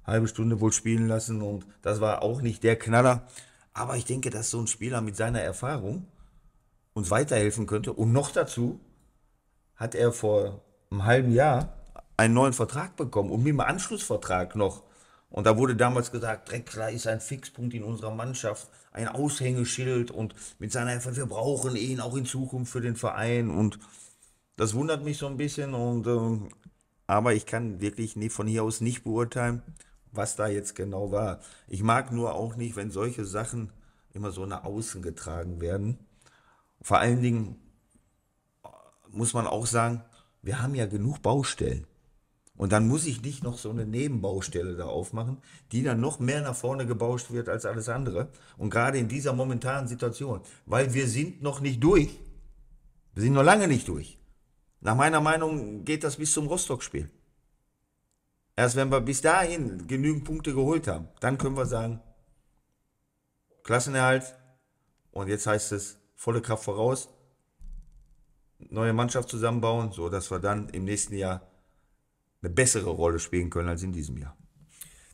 halbe Stunde wohl spielen lassen und das war auch nicht der Knaller. Aber ich denke, dass so ein Spieler mit seiner Erfahrung uns weiterhelfen könnte. Und noch dazu hat er vor einem halben Jahr einen neuen Vertrag bekommen und mit dem Anschlussvertrag noch. Und da wurde damals gesagt, Dreckler ist ein Fixpunkt in unserer Mannschaft, ein Aushängeschild und mit seiner Erfahrung, wir brauchen ihn auch in Zukunft für den Verein. Und das wundert mich so ein bisschen. Und, ähm, aber ich kann wirklich von hier aus nicht beurteilen, was da jetzt genau war. Ich mag nur auch nicht, wenn solche Sachen immer so nach außen getragen werden. Vor allen Dingen äh, muss man auch sagen, wir haben ja genug Baustellen. Und dann muss ich nicht noch so eine Nebenbaustelle da aufmachen, die dann noch mehr nach vorne gebauscht wird als alles andere. Und gerade in dieser momentanen Situation, weil wir sind noch nicht durch. Wir sind noch lange nicht durch. Nach meiner Meinung geht das bis zum Rostock-Spiel. Erst wenn wir bis dahin genügend Punkte geholt haben, dann können wir sagen, Klassenerhalt. Und jetzt heißt es, volle Kraft voraus, neue Mannschaft zusammenbauen, so dass wir dann im nächsten Jahr eine bessere Rolle spielen können als in diesem Jahr.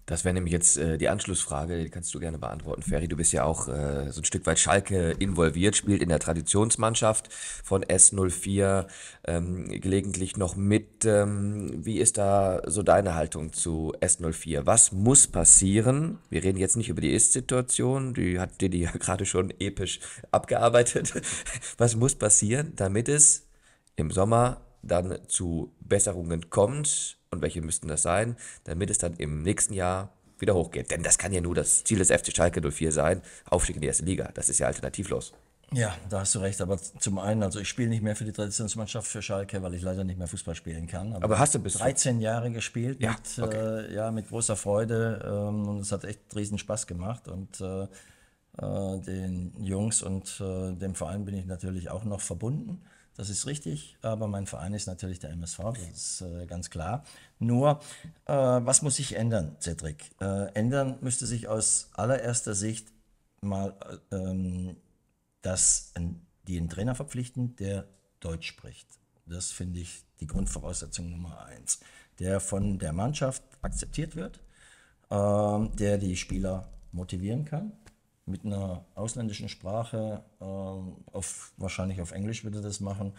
Das wäre nämlich jetzt äh, die Anschlussfrage, die kannst du gerne beantworten, Ferry. Du bist ja auch äh, so ein Stück weit Schalke involviert, spielt in der Traditionsmannschaft von S04 ähm, gelegentlich noch mit. Ähm, wie ist da so deine Haltung zu S04? Was muss passieren? Wir reden jetzt nicht über die Ist-Situation, die hat dir ja gerade schon episch abgearbeitet. Was muss passieren, damit es im Sommer dann zu Besserungen kommt? und welche müssten das sein, damit es dann im nächsten Jahr wieder hochgeht. Denn das kann ja nur das Ziel des FC Schalke 04 sein, Aufstieg in die erste Liga. Das ist ja alternativlos. Ja, da hast du recht. Aber zum einen, also ich spiele nicht mehr für die Traditionsmannschaft für Schalke, weil ich leider nicht mehr Fußball spielen kann. Aber, aber hast du bis 13 Jahre gespielt ja, mit, okay. äh, ja, mit großer Freude ähm, und es hat echt riesen Spaß gemacht und äh, äh den Jungs und äh, dem Verein bin ich natürlich auch noch verbunden. Das ist richtig, aber mein Verein ist natürlich der MSV, das ist äh, ganz klar. Nur, äh, was muss sich ändern, Cedric? Äh, ändern müsste sich aus allererster Sicht mal, äh, ähm, dass die einen Trainer verpflichten, der Deutsch spricht. Das finde ich die Grundvoraussetzung Nummer eins. Der von der Mannschaft akzeptiert wird, ähm, der die Spieler motivieren kann mit einer ausländischen Sprache, äh, auf, wahrscheinlich auf Englisch würde das machen,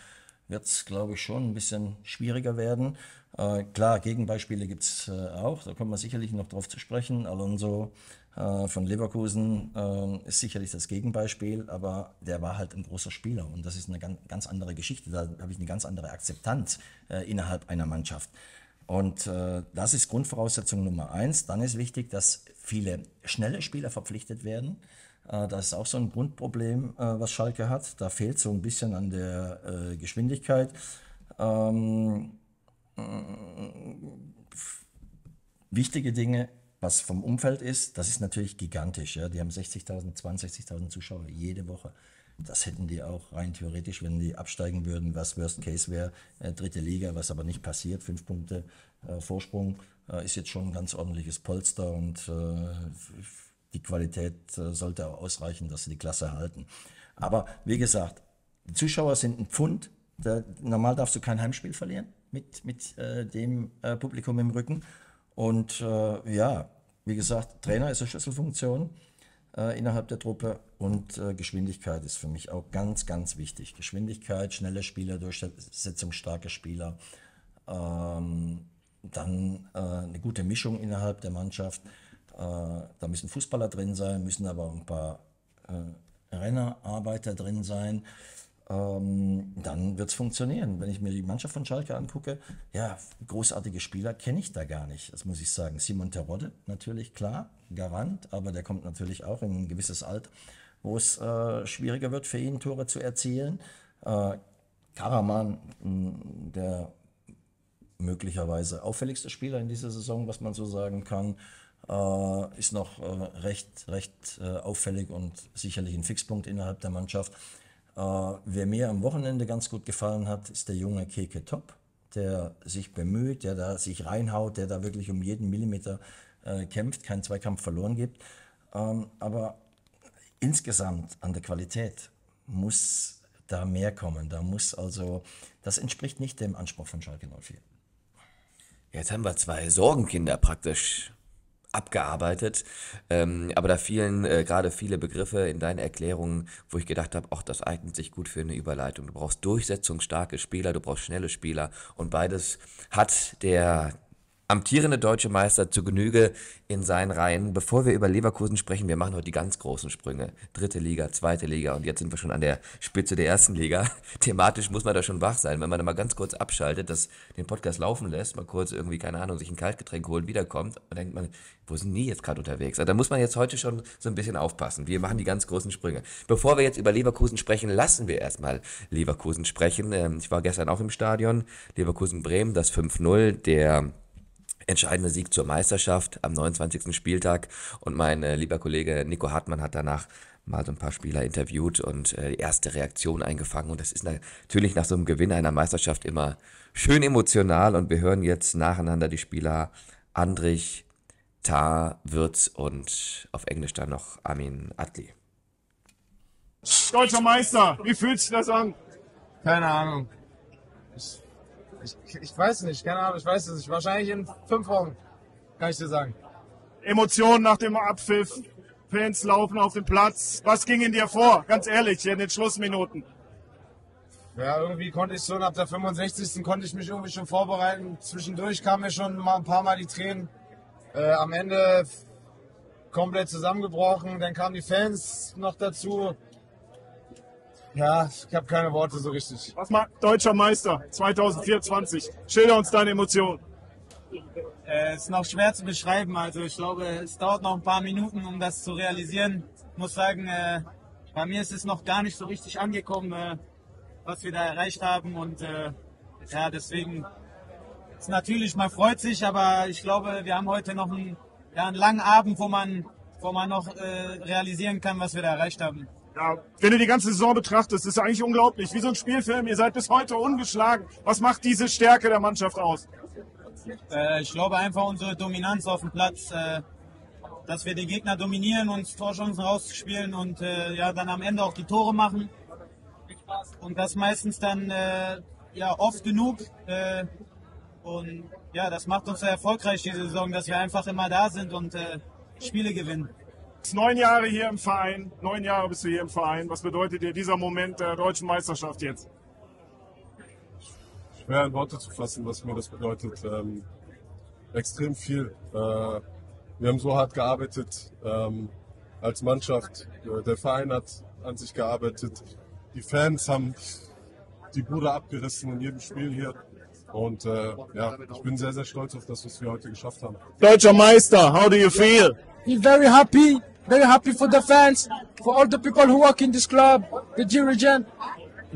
wird es, glaube ich, schon ein bisschen schwieriger werden. Äh, klar, Gegenbeispiele gibt es äh, auch, da kommen wir sicherlich noch drauf zu sprechen. Alonso äh, von Leverkusen äh, ist sicherlich das Gegenbeispiel, aber der war halt ein großer Spieler und das ist eine ganz, ganz andere Geschichte. Da habe ich eine ganz andere Akzeptanz äh, innerhalb einer Mannschaft. Und äh, das ist Grundvoraussetzung Nummer eins. Dann ist wichtig, dass viele schnelle Spieler verpflichtet werden. Äh, das ist auch so ein Grundproblem, äh, was Schalke hat. Da fehlt so ein bisschen an der äh, Geschwindigkeit. Ähm, wichtige Dinge, was vom Umfeld ist, das ist natürlich gigantisch. Ja? Die haben 60.000, 62.000 Zuschauer jede Woche das hätten die auch rein theoretisch, wenn die absteigen würden, was Worst Case wäre, äh, dritte Liga, was aber nicht passiert, fünf Punkte äh, Vorsprung, äh, ist jetzt schon ein ganz ordentliches Polster und äh, die Qualität äh, sollte auch ausreichen, dass sie die Klasse halten. Aber wie gesagt, die Zuschauer sind ein Pfund. Da, normal darfst du kein Heimspiel verlieren mit, mit äh, dem Publikum im Rücken. Und ja, wie gesagt, Trainer ist eine Schlüsselfunktion äh, innerhalb der Truppe und äh, Geschwindigkeit ist für mich auch ganz, ganz wichtig. Geschwindigkeit, schnelle Spieler, durchsetzungsstarke Spieler, ähm, dann äh, eine gute Mischung innerhalb der Mannschaft. Äh, da müssen Fußballer drin sein, müssen aber auch ein paar äh, Rennerarbeiter drin sein ähm, dann wird es funktionieren. Wenn ich mir die Mannschaft von Schalke angucke, ja, großartige Spieler kenne ich da gar nicht, das muss ich sagen. Simon Terodde natürlich, klar, Garant, aber der kommt natürlich auch in ein gewisses Alter, wo es äh, schwieriger wird für ihn, Tore zu erzielen. Äh, Karaman, der möglicherweise auffälligste Spieler in dieser Saison, was man so sagen kann, äh, ist noch äh, recht, recht äh, auffällig und sicherlich ein Fixpunkt innerhalb der Mannschaft. Uh, wer mir am Wochenende ganz gut gefallen hat, ist der junge Keke Top, der sich bemüht, der da sich reinhaut, der da wirklich um jeden Millimeter äh, kämpft, keinen Zweikampf verloren gibt. Um, ähm, aber insgesamt an der Qualität muss da mehr kommen. Da muss also, das entspricht nicht dem Anspruch von Schalke 04. Jetzt haben wir zwei Sorgenkinder praktisch abgearbeitet. Ähm, aber da fielen äh, gerade viele Begriffe in deinen Erklärungen, wo ich gedacht habe, auch das eignet sich gut für eine Überleitung. Du brauchst durchsetzungsstarke Spieler, du brauchst schnelle Spieler und beides hat der amtierende deutsche Meister zu Genüge in seinen Reihen. Bevor wir über Leverkusen sprechen, wir machen heute die ganz großen Sprünge. Dritte Liga, zweite Liga und jetzt sind wir schon an der Spitze der ersten Liga. Thematisch muss man da schon wach sein. Wenn man da mal ganz kurz abschaltet, das, den Podcast laufen lässt, mal kurz irgendwie, keine Ahnung, sich ein Kaltgetränk holen, wiederkommt dann denkt man, wo sind die jetzt gerade unterwegs? Also da muss man jetzt heute schon so ein bisschen aufpassen. Wir machen die ganz großen Sprünge. Bevor wir jetzt über Leverkusen sprechen, lassen wir erstmal Leverkusen sprechen. Ähm, ich war gestern auch im Stadion. Leverkusen-Bremen, das 5-0, der entscheidende Sieg zur Meisterschaft am 29. Spieltag. Und mein äh, lieber Kollege Nico Hartmann hat danach mal so ein paar Spieler interviewt und äh, die erste Reaktion eingefangen. Und das ist natürlich nach so einem Gewinn einer Meisterschaft immer schön emotional. Und wir hören jetzt nacheinander die Spieler Andrich, Tar, Wirtz und auf Englisch dann noch Armin Atli. Deutscher Meister, wie fühlt sich das an? Keine Ahnung. Ich, ich weiß nicht, keine Ahnung, ich weiß es nicht. Wahrscheinlich in fünf Wochen, kann ich dir sagen. Emotionen nach dem Abpfiff, Fans laufen auf dem Platz. Was ging in dir vor, ganz ehrlich, hier in den Schlussminuten? Ja, irgendwie konnte ich schon, ab der 65. konnte ich mich irgendwie schon vorbereiten. Zwischendurch kamen mir schon mal ein paar Mal die Tränen. Äh, am Ende komplett zusammengebrochen. Dann kamen die Fans noch dazu. Ja, ich habe keine Worte so richtig. Was macht deutscher Meister 2024? Schilder uns deine Emotionen. Es äh, ist noch schwer zu beschreiben. Also ich glaube, es dauert noch ein paar Minuten, um das zu realisieren. Ich muss sagen, äh, bei mir ist es noch gar nicht so richtig angekommen, äh, was wir da erreicht haben. Und äh, ja, deswegen ist natürlich, man freut sich, aber ich glaube, wir haben heute noch einen, ja, einen langen Abend, wo man, wo man noch äh, realisieren kann, was wir da erreicht haben. Ja, wenn du die ganze Saison betrachtest, ist es eigentlich unglaublich. Wie so ein Spielfilm. Ihr seid bis heute ungeschlagen. Was macht diese Stärke der Mannschaft aus? Äh, ich glaube einfach unsere Dominanz auf dem Platz, äh, dass wir den Gegner dominieren, uns Torchancen rauszuspielen und äh, ja dann am Ende auch die Tore machen. Und das meistens dann äh, ja oft genug. Äh, und ja, das macht uns sehr erfolgreich diese Saison, dass wir einfach immer da sind und äh, Spiele gewinnen. Neun Jahre hier im Verein, neun Jahre bist du hier im Verein. Was bedeutet dir dieser Moment der deutschen Meisterschaft jetzt? Schwer in Worte zu fassen, was mir das bedeutet. Ähm, extrem viel. Äh, wir haben so hart gearbeitet ähm, als Mannschaft. Äh, der Verein hat an sich gearbeitet. Die Fans haben die Bude abgerissen in jedem Spiel hier. Und äh, ja, ich bin sehr, sehr stolz auf das, was wir heute geschafft haben. Deutscher Meister, how do you feel? He's very happy. Very happy for the fans, for all the people who work in this club, the dirigent.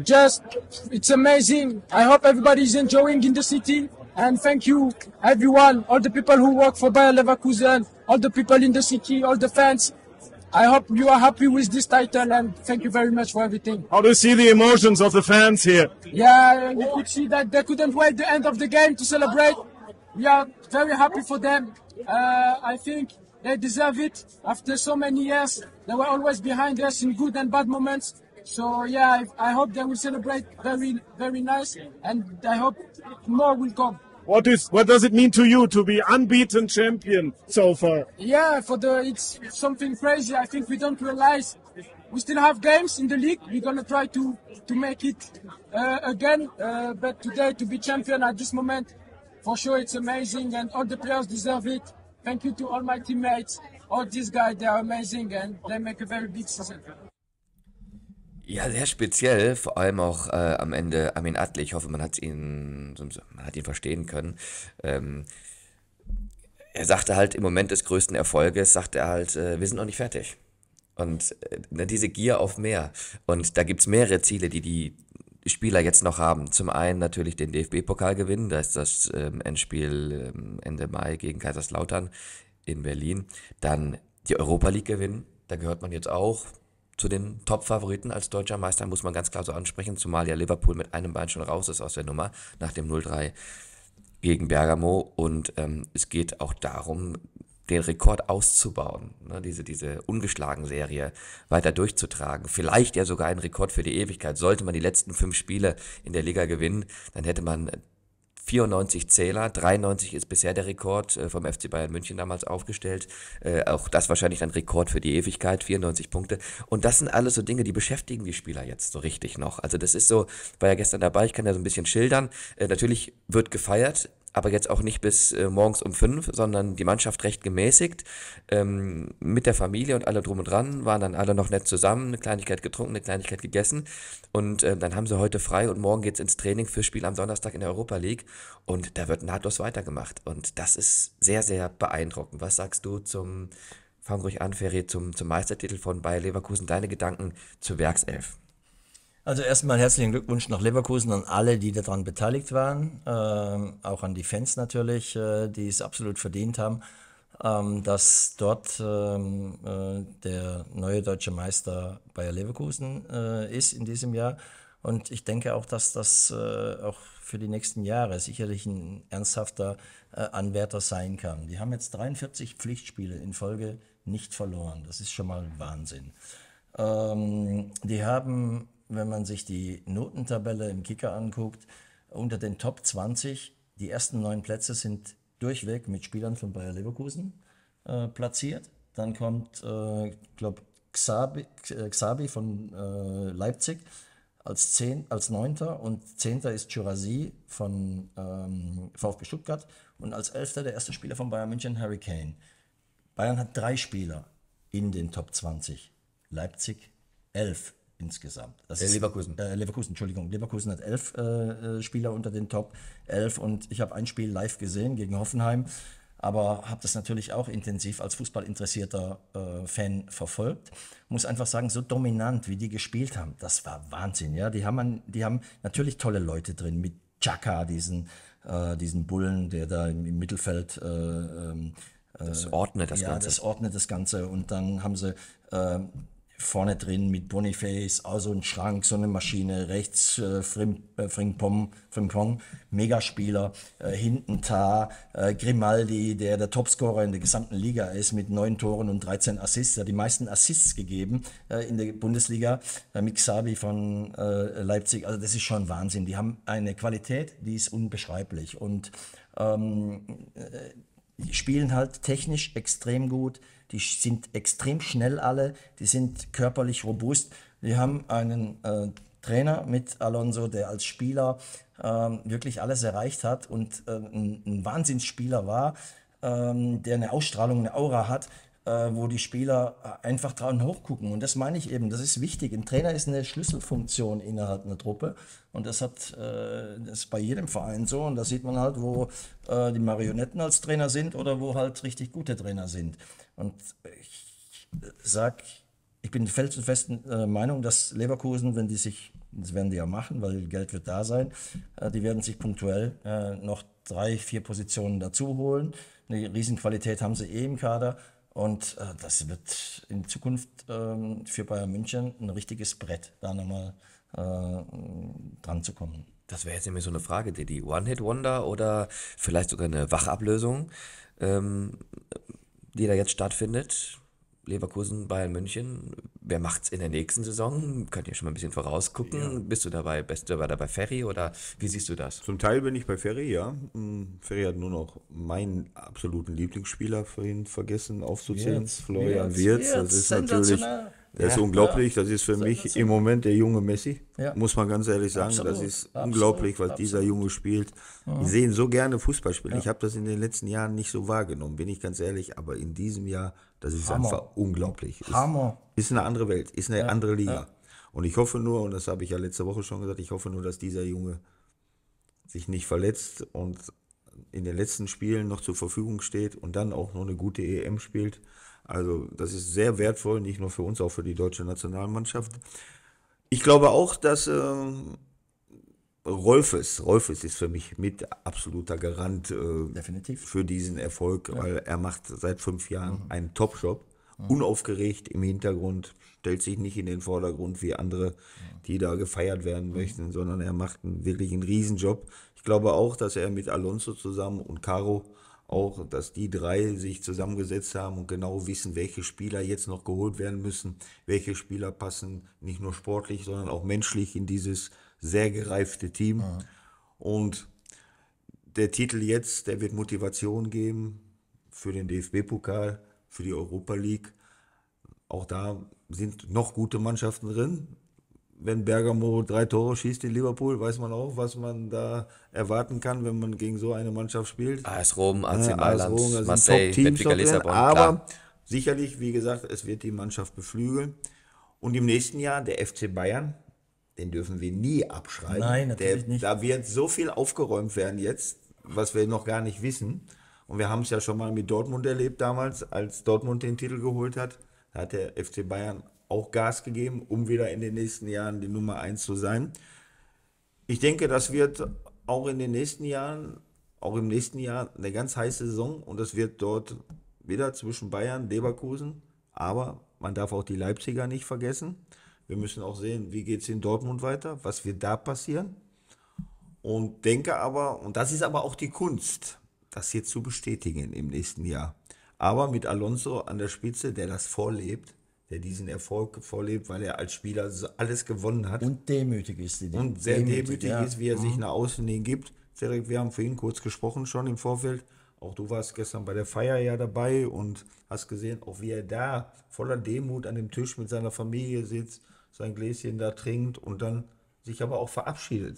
Just, it's amazing. I hope everybody is enjoying in the city. And thank you, everyone, all the people who work for Bayer Leverkusen, all the people in the city, all the fans. I hope you are happy with this title and thank you very much for everything. How do you see the emotions of the fans here? Yeah, you could see that they couldn't wait the end of the game to celebrate. We are very happy for them. Uh, I think they deserve it. After so many years, they were always behind us in good and bad moments. So yeah, I, I hope they will celebrate very, very nice, and I hope more will come. What is what does it mean to you to be unbeaten champion so far? Yeah, for the it's something crazy. I think we don't realize we still have games in the league. We're gonna try to to make it uh, again. Uh, but today to be champion at this moment, for sure, it's amazing, and all the players deserve it. Thank you to all my teammates. All these guys, they are amazing and they make a very big season. Ja, sehr speziell, vor allem auch äh, am Ende Amin Adli. Ich hoffe, man hat ihn, man hat ihn verstehen können. Ähm, er sagte halt, im Moment des größten Erfolges, sagt er halt, äh, wir sind noch nicht fertig. Und äh, ne, diese Gier auf mehr. Und da gibt es mehrere Ziele, die die Spieler jetzt noch haben. Zum einen natürlich den DFB-Pokal gewinnen, da ist das ähm, Endspiel ähm, Ende Mai gegen Kaiserslautern in Berlin. Dann die Europa League gewinnen, da gehört man jetzt auch zu den Top-Favoriten als deutscher Meister, muss man ganz klar so ansprechen, zumal ja Liverpool mit einem Bein schon raus ist aus der Nummer nach dem 0-3 gegen Bergamo und ähm, es geht auch darum, den Rekord auszubauen, ne, diese, diese ungeschlagen Serie weiter durchzutragen. Vielleicht ja sogar einen Rekord für die Ewigkeit. Sollte man die letzten fünf Spiele in der Liga gewinnen, dann hätte man 94 Zähler, 93 ist bisher der Rekord äh, vom FC Bayern München damals aufgestellt. Äh, auch das wahrscheinlich ein Rekord für die Ewigkeit, 94 Punkte. Und das sind alles so Dinge, die beschäftigen die Spieler jetzt so richtig noch. Also das ist so, war ja gestern dabei, ich kann ja so ein bisschen schildern. Äh, natürlich wird gefeiert, aber jetzt auch nicht bis äh, morgens um fünf, sondern die Mannschaft recht gemäßigt. Ähm, mit der Familie und alle drum und dran waren dann alle noch nett zusammen, eine Kleinigkeit getrunken, eine Kleinigkeit gegessen. Und äh, dann haben sie heute frei und morgen geht's ins Training fürs Spiel am Donnerstag in der Europa League. Und da wird nahtlos weitergemacht. Und das ist sehr, sehr beeindruckend. Was sagst du zum, fang ruhig an, Ferry, zum, zum Meistertitel von Bayer Leverkusen, deine Gedanken zur Werkself? Also erstmal herzlichen Glückwunsch nach Leverkusen an alle, die daran beteiligt waren, ähm, auch an die Fans natürlich, äh, die es absolut verdient haben, ähm, dass dort ähm, äh, der neue deutsche Meister Bayer Leverkusen äh, ist in diesem Jahr. Und ich denke auch, dass das äh, auch für die nächsten Jahre sicherlich ein ernsthafter äh, Anwärter sein kann. Die haben jetzt 43 Pflichtspiele in Folge nicht verloren. Das ist schon mal Wahnsinn. Ähm, die haben wenn man sich die Notentabelle im Kicker anguckt, unter den Top 20, die ersten neun Plätze sind durchweg mit Spielern von Bayer Leverkusen äh, platziert. Dann kommt, äh, glaube Xabi, Xabi von äh, Leipzig als, zehn, als Neunter und Zehnter ist Jurasi von ähm, VfB Stuttgart und als Elfter der erste Spieler von Bayern München, Harry Kane. Bayern hat drei Spieler in den Top 20, Leipzig elf insgesamt. Das äh, Leverkusen. Ist, äh, Leverkusen, Entschuldigung. Leverkusen hat elf äh, äh Spieler unter den Top 11 und ich habe ein Spiel live gesehen gegen Hoffenheim, aber habe das natürlich auch intensiv als fußballinteressierter äh, Fan verfolgt. Muss einfach sagen, so dominant, wie die gespielt haben, das war Wahnsinn. Ja? Die, haben, die haben natürlich tolle Leute drin mit Chaka, diesen, äh, diesen Bullen, der da im, im Mittelfeld. Ähm, das ordnet das ja, Ganze. Ja, das ordnet das Ganze. Und dann haben sie ähm, vorne drin mit Boniface, also ein Schrank, so eine Maschine, rechts äh, Frim, äh, Frimpong, Frimpong, Megaspieler, äh, hinten Tar, äh, Grimaldi, der der Topscorer in der gesamten Liga ist, mit neun Toren und 13 Assists, der hat die meisten Assists gegeben äh, in der Bundesliga, äh, Mixabi von äh, Leipzig, also das ist schon Wahnsinn. Die haben eine Qualität, die ist unbeschreiblich und ähm, äh, spielen halt technisch extrem gut, die sind extrem schnell alle, die sind körperlich robust. Wir haben einen äh, Trainer mit Alonso, der als Spieler ähm, wirklich alles erreicht hat und äh, ein, ein Wahnsinnsspieler war, ähm, der eine Ausstrahlung, eine Aura hat, äh, wo die Spieler äh, einfach dran hochgucken. Und das meine ich eben, das ist wichtig. Ein Trainer ist eine Schlüsselfunktion innerhalb einer Truppe und das, hat, äh, das ist bei jedem Verein so und da sieht man halt, wo die Marionetten als Trainer sind oder wo halt richtig gute Trainer sind. Und ich sage, ich bin felsenfesten äh, Meinung, dass Leverkusen, wenn die sich, das werden die ja machen, weil Geld wird da sein, äh, die werden sich punktuell äh, noch drei, vier Positionen dazu holen. Eine Riesenqualität haben sie eh im Kader. Und das wird in Zukunft ähm, für Bayern München ein richtiges Brett, da nochmal dran zu kommen. Das wäre jetzt nämlich so eine Frage, die One-Hit-Wonder oder vielleicht sogar eine Wachablösung. Ähm, die da jetzt stattfindet. Leverkusen, Bayern München. Wer macht's in der nächsten Saison? Könnt ihr schon mal ein bisschen vorausgucken? Ja. Bist du dabei, bist du dabei, dabei Ferry oder wie siehst du das? Zum Teil bin ich bei Ferry, ja. Mm, Ferry hat nur noch meinen absoluten Lieblingsspieler vorhin vergessen aufzuzählen. Florian Wirtz. Das ist natürlich er ist unglaublich. Das ist für mich im Moment der junge Messi. Muss man ganz ehrlich sagen. Absolut. Das ist Absolut. unglaublich, was Absolut. dieser Junge spielt. Ich mhm. sehe ihn so gerne Fußball spielen. Ich habe das in den letzten Jahren nicht so wahrgenommen, bin ich ganz ehrlich. Aber in diesem Jahr, das ist Hammer. einfach unglaublich. Hammer. Ist eine andere Welt, ist eine andere Liga. Und ich hoffe nur, und das habe ich ja letzte Woche schon gesagt, ich hoffe nur, dass dieser Junge sich nicht verletzt und in den letzten Spielen noch zur Verfügung steht und dann auch noch eine gute EM spielt. Also das ist sehr wertvoll, nicht nur für uns, auch für die deutsche Nationalmannschaft. Ich glaube auch, dass äh, Rolfes, Rolfes ist für mich mit absoluter Garant äh, für diesen Erfolg, ja. weil er macht seit fünf Jahren mhm. einen Top-Job. Mhm. Unaufgeregt im Hintergrund, stellt sich nicht in den Vordergrund wie andere, die da gefeiert werden mhm. möchten, mhm. sondern er macht einen, wirklich einen Riesenjob. Ich glaube auch, dass er mit Alonso zusammen und Caro auch, dass die drei sich zusammengesetzt haben und genau wissen, welche Spieler jetzt noch geholt werden müssen, welche Spieler passen nicht nur sportlich, sondern auch menschlich in dieses sehr gereifte Team. Mhm. Und der Titel jetzt, der wird Motivation geben für den DFB-Pokal, für die Europa League. Auch da sind noch gute Mannschaften drin wenn Bergamo drei Tore schießt in Liverpool, weiß man auch, was man da erwarten kann, wenn man gegen so eine Mannschaft spielt. AS Rom, AC Mailand, Rom, Marseille, Benfica Lissabon. Aber klar. sicherlich, wie gesagt, es wird die Mannschaft beflügeln. Und im nächsten Jahr der FC Bayern, den dürfen wir nie abschreiben. Nein, natürlich der, nicht. Da wird so viel aufgeräumt werden jetzt, was wir noch gar nicht wissen. Und wir haben es ja schon mal mit Dortmund erlebt damals, als Dortmund den Titel geholt hat. Da hat der FC Bayern auch Gas gegeben, um wieder in den nächsten Jahren die Nummer 1 zu sein. Ich denke, das wird auch in den nächsten Jahren, auch im nächsten Jahr eine ganz heiße Saison und das wird dort wieder zwischen Bayern, Leverkusen, aber man darf auch die Leipziger nicht vergessen. Wir müssen auch sehen, wie geht es in Dortmund weiter, was wird da passieren. Und denke aber, und das ist aber auch die Kunst, das hier zu bestätigen im nächsten Jahr. Aber mit Alonso an der Spitze, der das vorlebt, der diesen Erfolg vorlebt, weil er als Spieler alles gewonnen hat. Und demütig ist. Die, und sehr demütig, demütig ist, wie er mhm. sich nach außen hin gibt. Cedric, wir haben vorhin kurz gesprochen schon im Vorfeld. Auch du warst gestern bei der Feier ja dabei und hast gesehen, auch wie er da voller Demut an dem Tisch mit seiner Familie sitzt, sein Gläschen da trinkt und dann sich aber auch verabschiedet.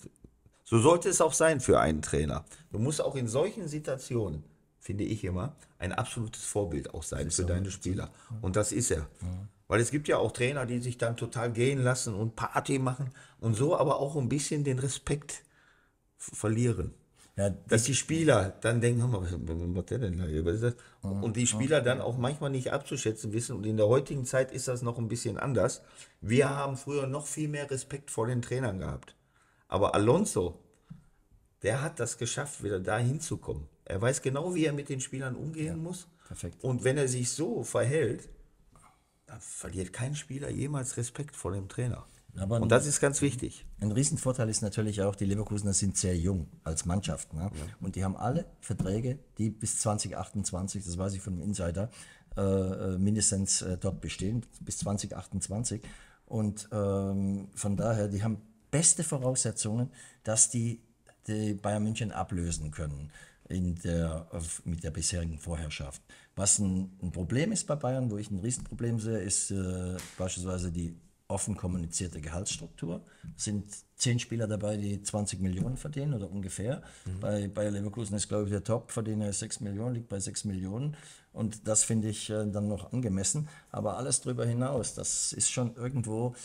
So sollte es auch sein für einen Trainer. Du musst auch in solchen Situationen, finde ich immer, ein absolutes Vorbild auch sein für deine Spieler. Und das ist er. Ja. Weil es gibt ja auch Trainer, die sich dann total gehen lassen und Party machen und so aber auch ein bisschen den Respekt verlieren. Ja, dass die Spieler dann denken, mal, was, was denn was ist das? Mhm, und die mhm. Spieler dann auch manchmal nicht abzuschätzen wissen. Und in der heutigen Zeit ist das noch ein bisschen anders. Wir haben früher noch viel mehr Respekt vor den Trainern gehabt. Aber Alonso, der hat das geschafft, wieder da hinzukommen. Er weiß genau, wie er mit den Spielern umgehen ja, muss. Perfekt. Und wenn er sich so verhält, da verliert kein Spieler jemals Respekt vor dem Trainer. Aber und das ist ganz wichtig. Ein Riesenvorteil ist natürlich auch, die Leverkusener sind sehr jung als Mannschaft. Ne? Ja. Und die haben alle Verträge, die bis 2028, das weiß ich von einem Insider, äh, äh mindestens äh, dort bestehen, bis 2028. Und ähm, von daher, die haben beste Voraussetzungen, dass die, die Bayern München ablösen können in der, mit der bisherigen Vorherrschaft. Was ein, ein, Problem ist bei Bayern, wo ich ein Riesenproblem sehe, ist äh, beispielsweise die offen kommunizierte Gehaltsstruktur. Es sind zehn Spieler dabei, die 20 Millionen verdienen oder ungefähr. Mhm. Bei Bayer Leverkusen ist, glaube ich, der Top-Verdiener 6 Millionen, liegt bei 6 Millionen. Und das finde ich äh, dann noch angemessen. Aber alles darüber hinaus, das ist schon irgendwo,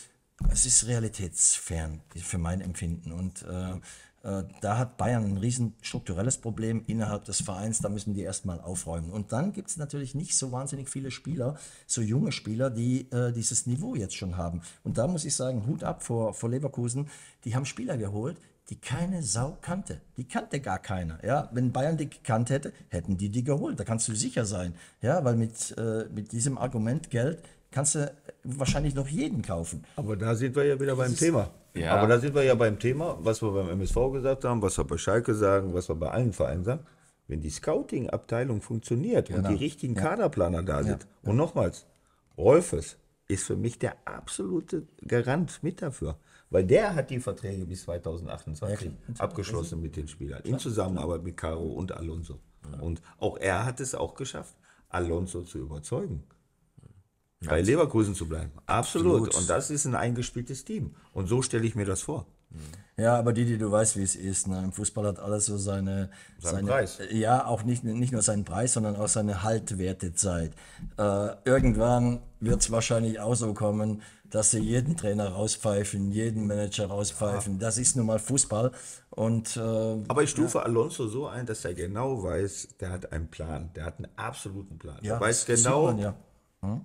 es ist realitätsfern für mein Empfinden. Und äh, äh, da hat Bayern ein riesen strukturelles Problem innerhalb des Vereins, da müssen die erstmal aufräumen. Und dann gibt es natürlich nicht so wahnsinnig viele Spieler, so junge Spieler, die äh, dieses Niveau jetzt schon haben. Und da muss ich sagen, Hut ab vor, vor Leverkusen, die haben Spieler geholt, die keine Sau kannte. Die kannte gar keiner. Ja, wenn Bayern die gekannt hätte, hätten die die geholt. Da kannst du sicher sein. Ja, weil mit, äh, mit diesem Argument Geld kannst du wahrscheinlich noch jeden kaufen. Aber da sind wir ja wieder beim Thema. Ja. Aber da sind wir ja beim Thema, was wir beim MSV gesagt haben, was wir bei Schalke sagen, was wir bei allen Vereinen sagen. Wenn die Scouting-Abteilung funktioniert genau. und die richtigen ja. Kaderplaner da sind, und nochmals, Rolfes ist für mich der absolute Garant mit dafür. Weil der hat die Verträge bis 2028 abgeschlossen mit den Spielern. In Zusammenarbeit mit Caro und Alonso. Und auch er hat es auch geschafft, Alonso zu überzeugen. Ganz bei Leverkusen zu bleiben. Absolut. Absolut. Und das ist ein eingespieltes Team. Und so stelle ich mir das vor. Mhm. Ja, aber die, die du weißt, wie es ist. Ne? Im Fußball hat alles so seine, seinen seine, Preis. Ja, auch nicht, nicht nur seinen Preis, sondern auch seine Haltwertezeit. Äh, irgendwann wird es wahrscheinlich auch so kommen, dass sie jeden Trainer rauspfeifen, jeden Manager rauspfeifen. Ja. Das ist nun mal Fußball. Und, äh, aber ich stufe ja. Alonso so ein, dass er genau weiß, der hat einen Plan. Der hat einen absoluten Plan. Ja, er weiß genau, man, ja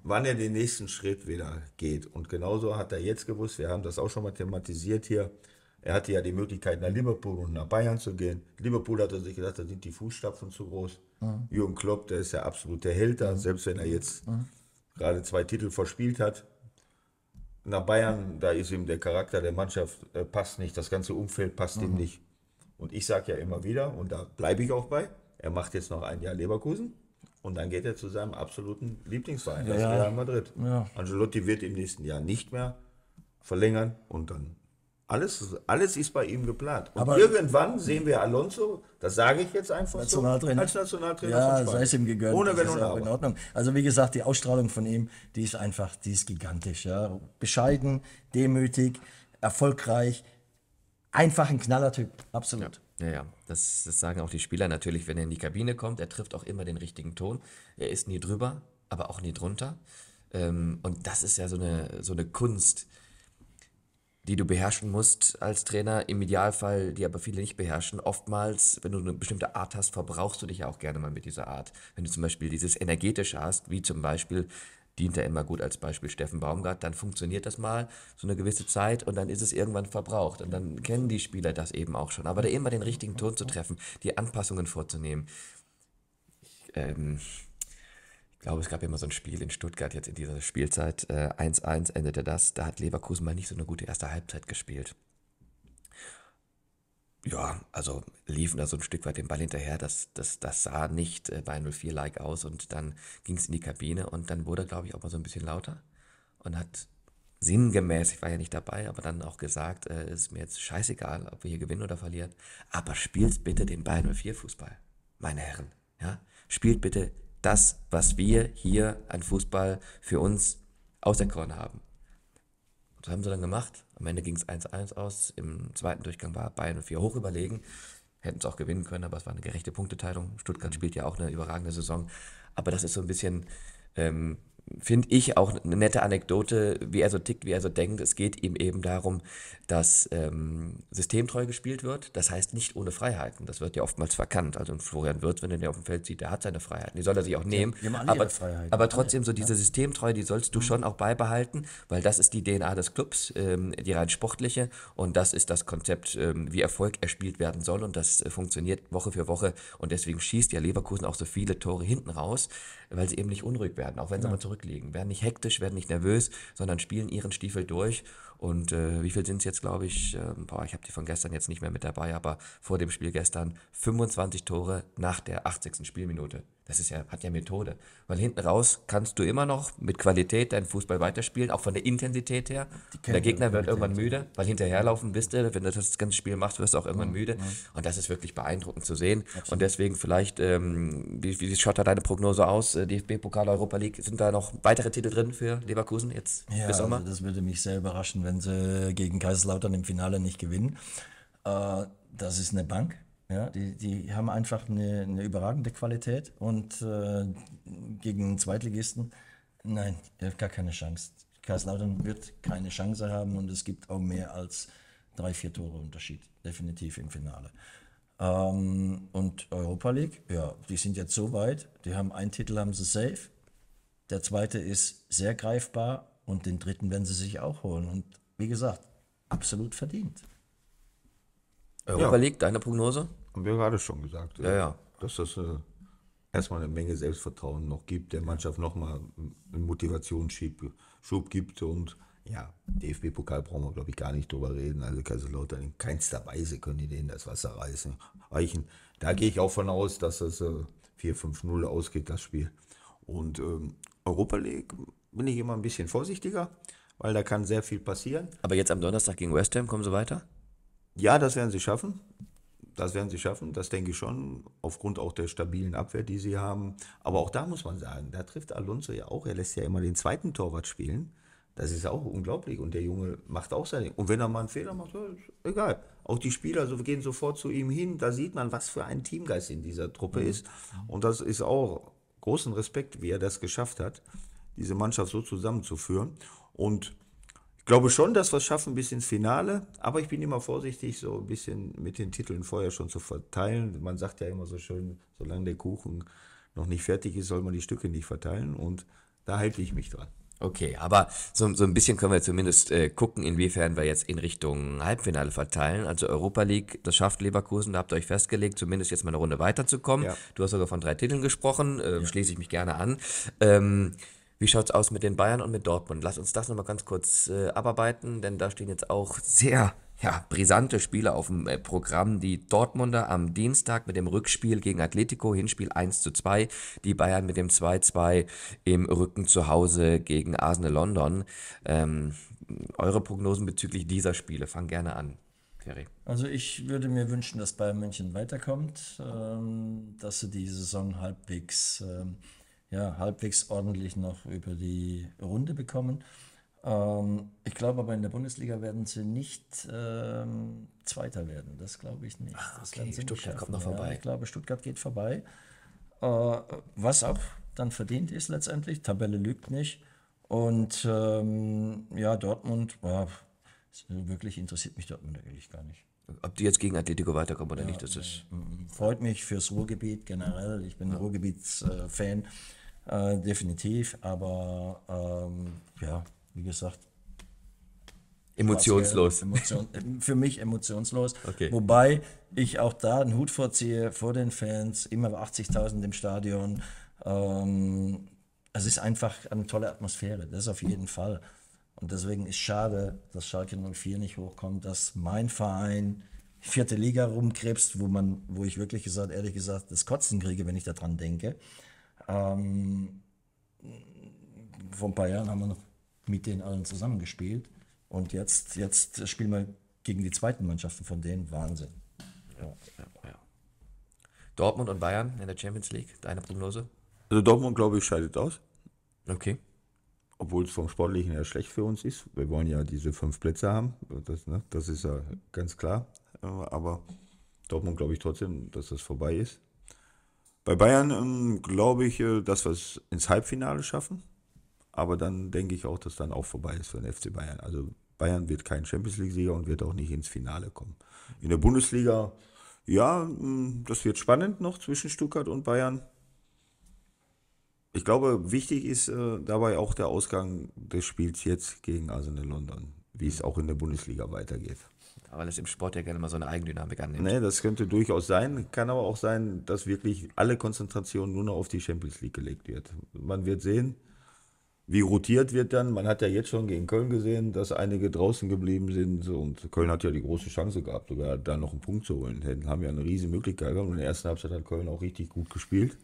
wann er den nächsten Schritt wieder geht. Und genauso hat er jetzt gewusst, wir haben das auch schon mal thematisiert hier, er hatte ja die Möglichkeit, nach Liverpool und nach Bayern zu gehen. Liverpool hat er sich gedacht, da sind die Fußstapfen zu groß. Mhm. Jürgen Klopp, der ist ja absolut der Held da, mhm. selbst wenn er jetzt mhm. gerade zwei Titel verspielt hat. Nach Bayern, da ist ihm der Charakter der Mannschaft äh, passt nicht, das ganze Umfeld passt ihm nicht. Und ich sage ja immer wieder, und da bleibe ich auch bei, er macht jetzt noch ein Jahr Leverkusen. Und dann geht er zu seinem absoluten Lieblingsverein, das ja. Real Madrid. Ja. Angelotti wird im nächsten Jahr nicht mehr verlängern und dann alles, alles ist bei ihm geplant. Und aber irgendwann sehen wir Alonso, das sage ich jetzt einfach Nationaltrainer. so, als Nationaltrainer. Ja, sei es ihm gegönnt. Ohne Wenn und In Ordnung. Also wie gesagt, die Ausstrahlung von ihm, die ist einfach, die ist gigantisch. Ja. Bescheiden, demütig, erfolgreich, einfach ein Knallertyp. Absolut. Ja. Ja, ja, das, das sagen auch die Spieler natürlich, wenn er in die Kabine kommt. Er trifft auch immer den richtigen Ton. Er ist nie drüber, aber auch nie drunter. Ähm, und das ist ja so eine, so eine Kunst, die du beherrschen musst als Trainer. Im Idealfall, die aber viele nicht beherrschen. Oftmals, wenn du eine bestimmte Art hast, verbrauchst du dich ja auch gerne mal mit dieser Art. Wenn du zum Beispiel dieses Energetische hast, wie zum Beispiel dient er immer gut als Beispiel Steffen Baumgart, dann funktioniert das mal so eine gewisse Zeit und dann ist es irgendwann verbraucht. Und dann kennen die Spieler das eben auch schon. Aber da immer den richtigen Ton zu treffen, die Anpassungen vorzunehmen. Ich, ähm, ich glaube, es gab immer so ein Spiel in Stuttgart jetzt in dieser Spielzeit. 1-1 äh, endete das. Da hat Leverkusen mal nicht so eine gute erste Halbzeit gespielt ja, also liefen da so ein Stück weit den Ball hinterher. Das, das, das sah nicht äh, bei 04-like aus und dann ging es in die Kabine und dann wurde, glaube ich, auch mal so ein bisschen lauter und hat sinngemäß, ich war ja nicht dabei, aber dann auch gesagt, äh, ist mir jetzt scheißegal, ob wir hier gewinnen oder verlieren, aber spielt bitte den Bayern 04 Fußball, meine Herren, ja? Spielt bitte das, was wir hier an Fußball für uns auserkoren haben das haben sie dann gemacht. Am Ende ging es 1-1 aus. Im zweiten Durchgang war Bayern 4 hoch überlegen. Hätten es auch gewinnen können, aber es war eine gerechte Punkteteilung. Stuttgart mhm. spielt ja auch eine überragende Saison. Aber das ist so ein bisschen ähm, finde ich auch eine nette Anekdote, wie er so tickt, wie er so denkt. Es geht ihm eben darum, dass ähm, systemtreu gespielt wird. Das heißt nicht ohne Freiheiten. Das wird ja oftmals verkannt. Also Florian Wirtz, wenn er den auf dem Feld sieht, der hat seine Freiheiten. Die soll er sich auch nehmen. Ja, aber, aber trotzdem so diese Systemtreue, die sollst du mhm. schon auch beibehalten, weil das ist die DNA des Clubs, ähm, die rein sportliche. Und das ist das Konzept, ähm, wie Erfolg erspielt werden soll. Und das äh, funktioniert Woche für Woche. Und deswegen schießt ja Leverkusen auch so viele Tore hinten raus weil sie eben nicht unruhig werden, auch wenn sie mal zurückliegen, werden nicht hektisch, werden nicht nervös, sondern spielen ihren Stiefel durch. Und äh, wie viel sind es jetzt, glaube ich? Äh, boah, ich habe die von gestern jetzt nicht mehr mit dabei, aber vor dem Spiel gestern 25 Tore nach der 80. Spielminute. Das ist ja, hat ja Methode. Weil hinten raus kannst du immer noch mit Qualität deinen Fußball weiterspielen, auch von der Intensität her. Der Gegner wird irgendwann müde, weil hinterherlaufen bist du, wenn du das ganze Spiel machst, wirst du auch irgendwann mhm, müde. Mhm. Und das ist wirklich beeindruckend zu sehen. Absolut. Und deswegen vielleicht, ähm, wie, wie schaut da deine Prognose aus? Äh, DFB-Pokal Europa League, sind da noch weitere Titel drin für Leverkusen jetzt ja, bis Sommer? Also das würde mich sehr überraschen, wenn sie gegen Kaiserslautern im Finale nicht gewinnen. Äh, das ist eine Bank. Ja, die, die haben einfach eine, eine überragende Qualität und äh, gegen einen Zweitligisten, nein, gar keine Chance. Kaiserslautern wird keine Chance haben und es gibt auch mehr als drei, vier Tore Unterschied, definitiv im Finale. Ähm, und Europa League, ja, die sind jetzt so weit, die haben einen Titel, haben sie safe, der zweite ist sehr greifbar und den dritten werden sie sich auch holen. Und wie gesagt, absolut verdient. Europa ja. League, deine Prognose? Haben wir gerade schon gesagt. Ja, äh, ja. Dass das eine, äh, erstmal eine Menge Selbstvertrauen noch gibt, der Mannschaft nochmal äh, einen Motivationsschub Schub gibt und ja, DFB-Pokal brauchen wir, glaube ich, gar nicht drüber reden. Also Kaiserslautern in keinster Weise können die denen das Wasser reißen, reichen. Da gehe ich auch von aus, dass das äh, 4-5-0 ausgeht, das Spiel. Und ähm, Europa League bin ich immer ein bisschen vorsichtiger, weil da kann sehr viel passieren. Aber jetzt am Donnerstag gegen West Ham kommen sie weiter? Ja, das werden sie schaffen das werden sie schaffen, das denke ich schon, aufgrund auch der stabilen Abwehr, die sie haben. Aber auch da muss man sagen, da trifft Alonso ja auch, er lässt ja immer den zweiten Torwart spielen. Das ist auch unglaublich. Und der Junge macht auch sein Ding. Und wenn er mal einen Fehler macht, ist egal. Auch die Spieler so, gehen sofort zu ihm hin. Da sieht man, was für ein Teamgeist in dieser Truppe mhm. ist. Und das ist auch großen Respekt, wie er das geschafft hat, diese Mannschaft so zusammenzuführen. Und ich glaube schon, dass wir es schaffen bis ins Finale, aber ich bin immer vorsichtig, so ein bisschen mit den Titeln vorher schon zu verteilen. Man sagt ja immer so schön, solange der Kuchen noch nicht fertig ist, soll man die Stücke nicht verteilen und da halte ich mich dran. Okay, aber so, so ein bisschen können wir zumindest äh, gucken, inwiefern wir jetzt in Richtung Halbfinale verteilen. Also Europa League, das schafft Leverkusen, da habt ihr euch festgelegt, zumindest jetzt mal eine Runde weiterzukommen. Ja. Du hast sogar von drei Titeln gesprochen, äh, ja. schließe ich mich gerne an. Ähm, wie schaut es aus mit den Bayern und mit Dortmund? Lass uns das nochmal ganz kurz äh, abarbeiten, denn da stehen jetzt auch sehr ja, brisante Spiele auf dem äh, Programm. Die Dortmunder am Dienstag mit dem Rückspiel gegen Atletico, Hinspiel 1 zu 2. Die Bayern mit dem 2-2 im Rücken zu Hause gegen Arsenal London. Ähm, eure Prognosen bezüglich dieser Spiele, fang gerne an. Ferry. Also ich würde mir wünschen, dass Bayern München weiterkommt, ähm, dass sie die Saison halbwegs ähm, ja, halbwegs ordentlich noch über die Runde bekommen. Ähm, ich glaube aber in der Bundesliga werden sie nicht ähm, Zweiter werden. Das glaube ich nicht. Ach, okay. nicht Stuttgart schaffen. kommt noch vorbei. Ja, ich glaube, Stuttgart geht vorbei. Äh, was auch dann verdient ist letztendlich. Tabelle lügt nicht. Und ähm, ja, Dortmund, boah, äh, wirklich interessiert mich Dortmund eigentlich gar nicht. Ob die jetzt gegen Atletico weiterkommen oder ja, nicht, das ist. Freut mich fürs Ruhrgebiet generell. Ich bin ja. Ruhrgebietsfan. Äh, äh, definitiv. Aber ähm, ja, wie gesagt. Emotionslos. Äh, Emotion, für mich emotionslos. Okay. Wobei ich auch da einen Hut vorziehe vor den Fans, immer 80.000 im Stadion. Ähm, es ist einfach eine tolle Atmosphäre, das auf jeden Fall. Und deswegen ist schade, dass Schalke 04 nicht hochkommt, dass mein Verein vierte Liga rumkrebst, wo man, wo ich wirklich gesagt, ehrlich gesagt, das Kotzen kriege, wenn ich daran denke. Ähm, vor ein paar Jahren haben wir noch mit denen allen zusammengespielt. Und jetzt, jetzt spielen wir gegen die zweiten Mannschaften von denen. Wahnsinn. Ja. Ja, Dortmund und Bayern in der Champions League, deine Prognose? Also Dortmund, glaube ich, scheidet aus. Okay. Obwohl es vom Sportlichen her schlecht für uns ist. Wir wollen ja diese fünf Plätze haben. Das, ne, das ist ja ganz klar. Äh, aber Dortmund glaube ich trotzdem, dass das vorbei ist. Bei Bayern ähm, glaube ich, äh, dass wir es ins Halbfinale schaffen. Aber dann denke ich auch, dass dann auch vorbei ist für den FC Bayern. Also Bayern wird kein Champions League-Sieger und wird auch nicht ins Finale kommen. In der Bundesliga, ja, hm, das wird spannend noch zwischen Stuttgart und Bayern. Ich glaube, wichtig ist äh, dabei auch der Ausgang des Spiels jetzt gegen Arsenal London, wie es auch in der Bundesliga weitergeht weil es im Sport ja gerne mal so eine Eigendynamik annimmt. Nee, das könnte durchaus sein. Kann aber auch sein, dass wirklich alle Konzentration nur noch auf die Champions League gelegt wird. Man wird sehen, wie rotiert wird dann. Man hat ja jetzt schon gegen Köln gesehen, dass einige draußen geblieben sind. Und Köln hat ja die große Chance gehabt, sogar da noch einen Punkt zu holen. Hätten, haben ja eine riesige Möglichkeit gehabt. Und in der ersten Halbzeit hat Köln auch richtig gut gespielt.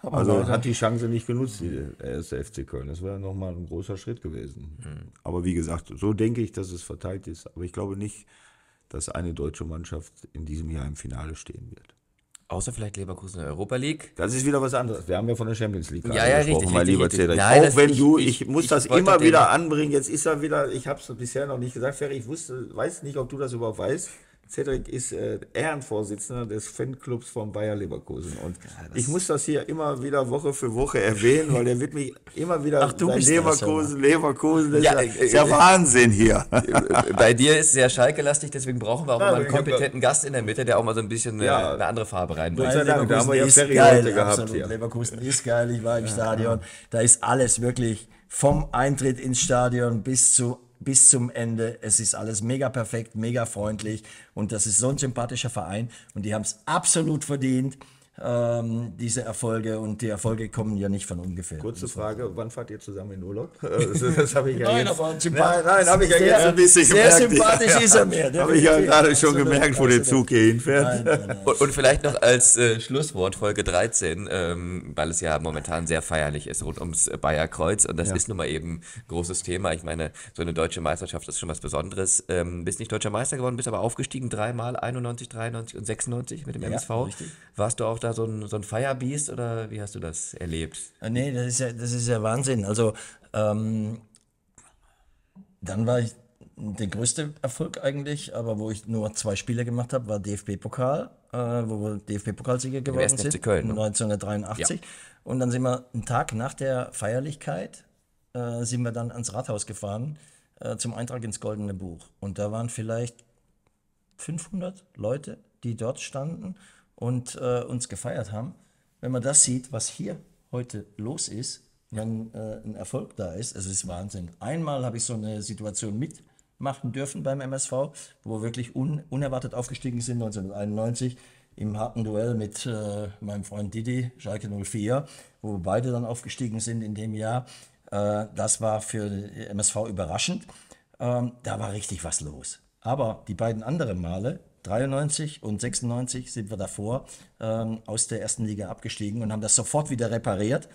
Aber also hat die Chance nicht genutzt, die erste FC Köln. Das wäre nochmal ein großer Schritt gewesen. Mhm. Aber wie gesagt, so denke ich, dass es verteilt ist. Aber ich glaube nicht, dass eine deutsche Mannschaft in diesem Jahr im Finale stehen wird. Außer vielleicht Leverkusen in der Europa League. Das ist wieder was anderes. Wir haben ja von der Champions League ja, ja, gesprochen, richtig, mein richtig, lieber Cedric. Auch wenn ich, du, ich, ich muss ich das immer wieder anbringen. Jetzt ist er wieder, ich habe es bisher noch nicht gesagt, Ferry, ich wusste, weiß nicht, ob du das überhaupt weißt. Cedric ist äh, Ehrenvorsitzender des Fanclubs von Bayer Leverkusen. Und ja, ich muss das hier immer wieder Woche für Woche erwähnen, weil der wird mich immer wieder Ach, du bist Leverkusen, Leverkusen, das ja, ist, ja, äh, ist ja äh, Wahnsinn hier. Äh, bei dir ist es sehr Schalke-lastig, deswegen brauchen wir auch ja, mal einen kompetenten Gast in der Mitte, der auch mal so ein bisschen eine, eine andere Farbe reinbringt. Gott Dank, da haben wir ja Ferry heute gehabt. Hier. Leverkusen ist geil, ich war im Stadion. Da ist alles wirklich vom Eintritt ins Stadion bis zu bis zum Ende. Es ist alles mega perfekt, mega freundlich und das ist so ein sympathischer Verein und die haben es absolut verdient ähm, diese Erfolge und die Erfolge kommen ja nicht von ungefähr. Kurze also Frage, wann fahrt ihr zusammen in Urlaub? Äh, das, das habe ich ja nein, jetzt, aber nein, nein, habe ich ja sehr, jetzt ein bisschen sehr gemerkt. Sehr sympathisch ist er mir. Habe ich ja gerade schon also gemerkt, wo der Zug hier hinfährt. Nein, nein, und, und, vielleicht noch als äh, Schlusswort Folge 13, ähm, weil es ja momentan sehr feierlich ist rund ums Bayer Kreuz und das ja. ist nun mal eben großes Thema. Ich meine, so eine deutsche Meisterschaft ist schon was Besonderes. Ähm, bist nicht deutscher Meister geworden, bist aber aufgestiegen dreimal, 91, 93 und 96 mit dem ja, MSV. Richtig. Warst du auch da so ein, so ein Firebeast oder wie hast du das erlebt? Äh, nee, das ist ja, das ist ja Wahnsinn. Also ähm, dann war ich der größte Erfolg eigentlich, aber wo ich nur zwei Spiele gemacht habe, war DFB-Pokal, äh, wo wir DFB-Pokalsieger geworden sind, Köln, ne? 1983. Ja. Und dann sind wir einen Tag nach der Feierlichkeit, äh, sind wir dann ans Rathaus gefahren äh, zum Eintrag ins Goldene Buch. Und da waren vielleicht 500 Leute, die dort standen und äh, uns gefeiert haben. Wenn man das sieht, was hier heute los ist, wenn äh, ein Erfolg da ist, es ist Wahnsinn. Einmal habe ich so eine Situation mitmachen dürfen beim MSV, wo wir wirklich un unerwartet aufgestiegen sind 1991 im harten Duell mit äh, meinem Freund Didi, Schalke 04, wo wir beide dann aufgestiegen sind in dem Jahr. Äh, das war für MSV überraschend. Ähm, da war richtig was los. Aber die beiden anderen Male, 93 und 96 sind wir davor ähm, aus der ersten Liga abgestiegen und haben das sofort wieder repariert.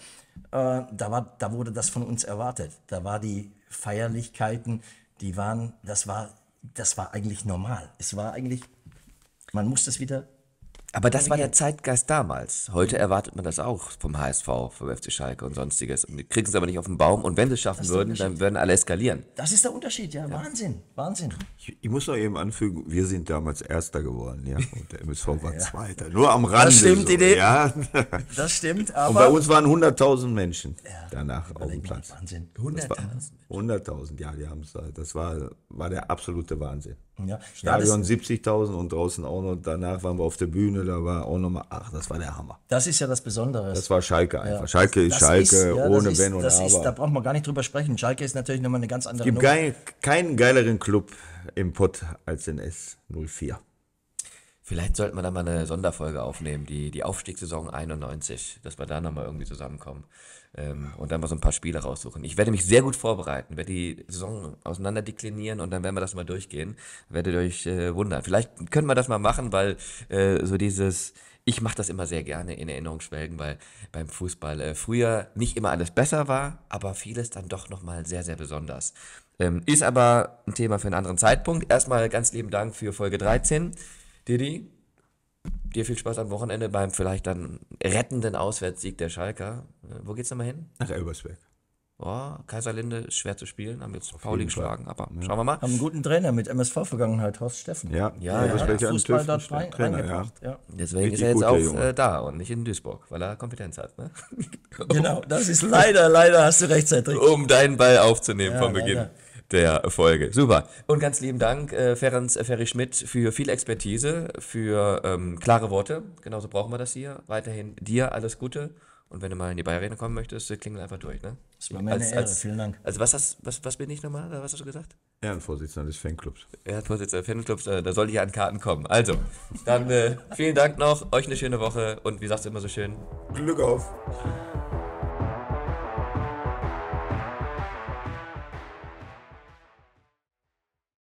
Äh, da, war, da wurde das von uns erwartet. Da waren die Feierlichkeiten, die waren, das war, das war eigentlich normal. Es war eigentlich, man muss das wieder aber das war der Zeitgeist damals. Heute erwartet man das auch vom HSV, vom FC Schalke und sonstiges. Und kriegen es aber nicht auf den Baum. Und wenn sie es schaffen würden, dann würden alle eskalieren. Das ist der Unterschied, ja. ja. Wahnsinn, Wahnsinn. Ich, ich, muss noch eben anfügen, wir sind damals Erster geworden, ja. Und der MSV war ja. Zweiter. Nur am Rande. Das stimmt, so, Idee. Ja. Das stimmt, aber. Und bei uns waren 100.000 Menschen ja. danach auf dem Platz. Wahnsinn. 100.000. 100.000, ja, die haben es. Das war, war der absolute Wahnsinn. Ja, Stadion 70.000 und draußen auch noch. Danach waren wir auf der Bühne, da war auch nochmal, ach, das war der Hammer. Das ist ja das Besondere. Das war Schalke einfach. Ja. Schalke ist Schalke, ist, ja, ohne ist, Wenn und Aber. Ist, da braucht man gar nicht drüber sprechen. Schalke ist natürlich nochmal eine ganz andere Es gibt kein, keinen geileren Club im Pott als den S04. Vielleicht sollten wir da mal eine Sonderfolge aufnehmen, die, die Aufstiegssaison 91, dass wir da nochmal irgendwie zusammenkommen ähm, und dann mal so ein paar Spiele raussuchen. Ich werde mich sehr gut vorbereiten, werde die Saison auseinander deklinieren und dann werden wir das mal durchgehen. Werdet euch äh, wundern. Vielleicht können wir das mal machen, weil äh, so dieses ich mache das immer sehr gerne in Erinnerung schwelgen, weil beim Fußball äh, früher nicht immer alles besser war, aber vieles dann doch nochmal sehr, sehr besonders. Ähm, ist aber ein Thema für einen anderen Zeitpunkt. Erstmal ganz lieben Dank für Folge 13. Didi, dir viel Spaß am Wochenende beim vielleicht dann rettenden Auswärtssieg der Schalker. Äh, wo geht's nochmal hin? Nach Elbersberg. Oh, Kaiserlinde ist schwer zu spielen, haben jetzt Auf Pauli geschlagen, aber ja. schauen wir mal. Haben einen guten Trainer mit MSV-Vergangenheit, Horst Steffen. Ja, ja, ja. ja. ja. Fußball dort rein, Trainer, ja. Deswegen ist er jetzt auch äh, da und nicht in Duisburg, weil er Kompetenz hat. Ne? genau, das ist leider, leider hast du rechtzeitig. Um deinen Ball aufzunehmen ja, von Beginn. Leider der Folge. Super. Und ganz lieben Dank, äh, Ferenc äh, Ferry-Schmidt, für viel Expertise, für ähm, klare Worte. Genauso brauchen wir das hier. Weiterhin dir alles Gute. Und wenn du mal in die Bayerrede kommen möchtest, klingel einfach durch. Ne? Das war mir als, Ehre. Als, Vielen Dank. Also was, hast, was, was bin ich nochmal? Was hast du gesagt? Ehrenvorsitzender des Fanclubs. Ehrenvorsitzender des Fanclubs, äh, da soll ich ja an Karten kommen. Also, dann äh, vielen Dank noch, euch eine schöne Woche und wie sagst du immer so schön? Glück auf!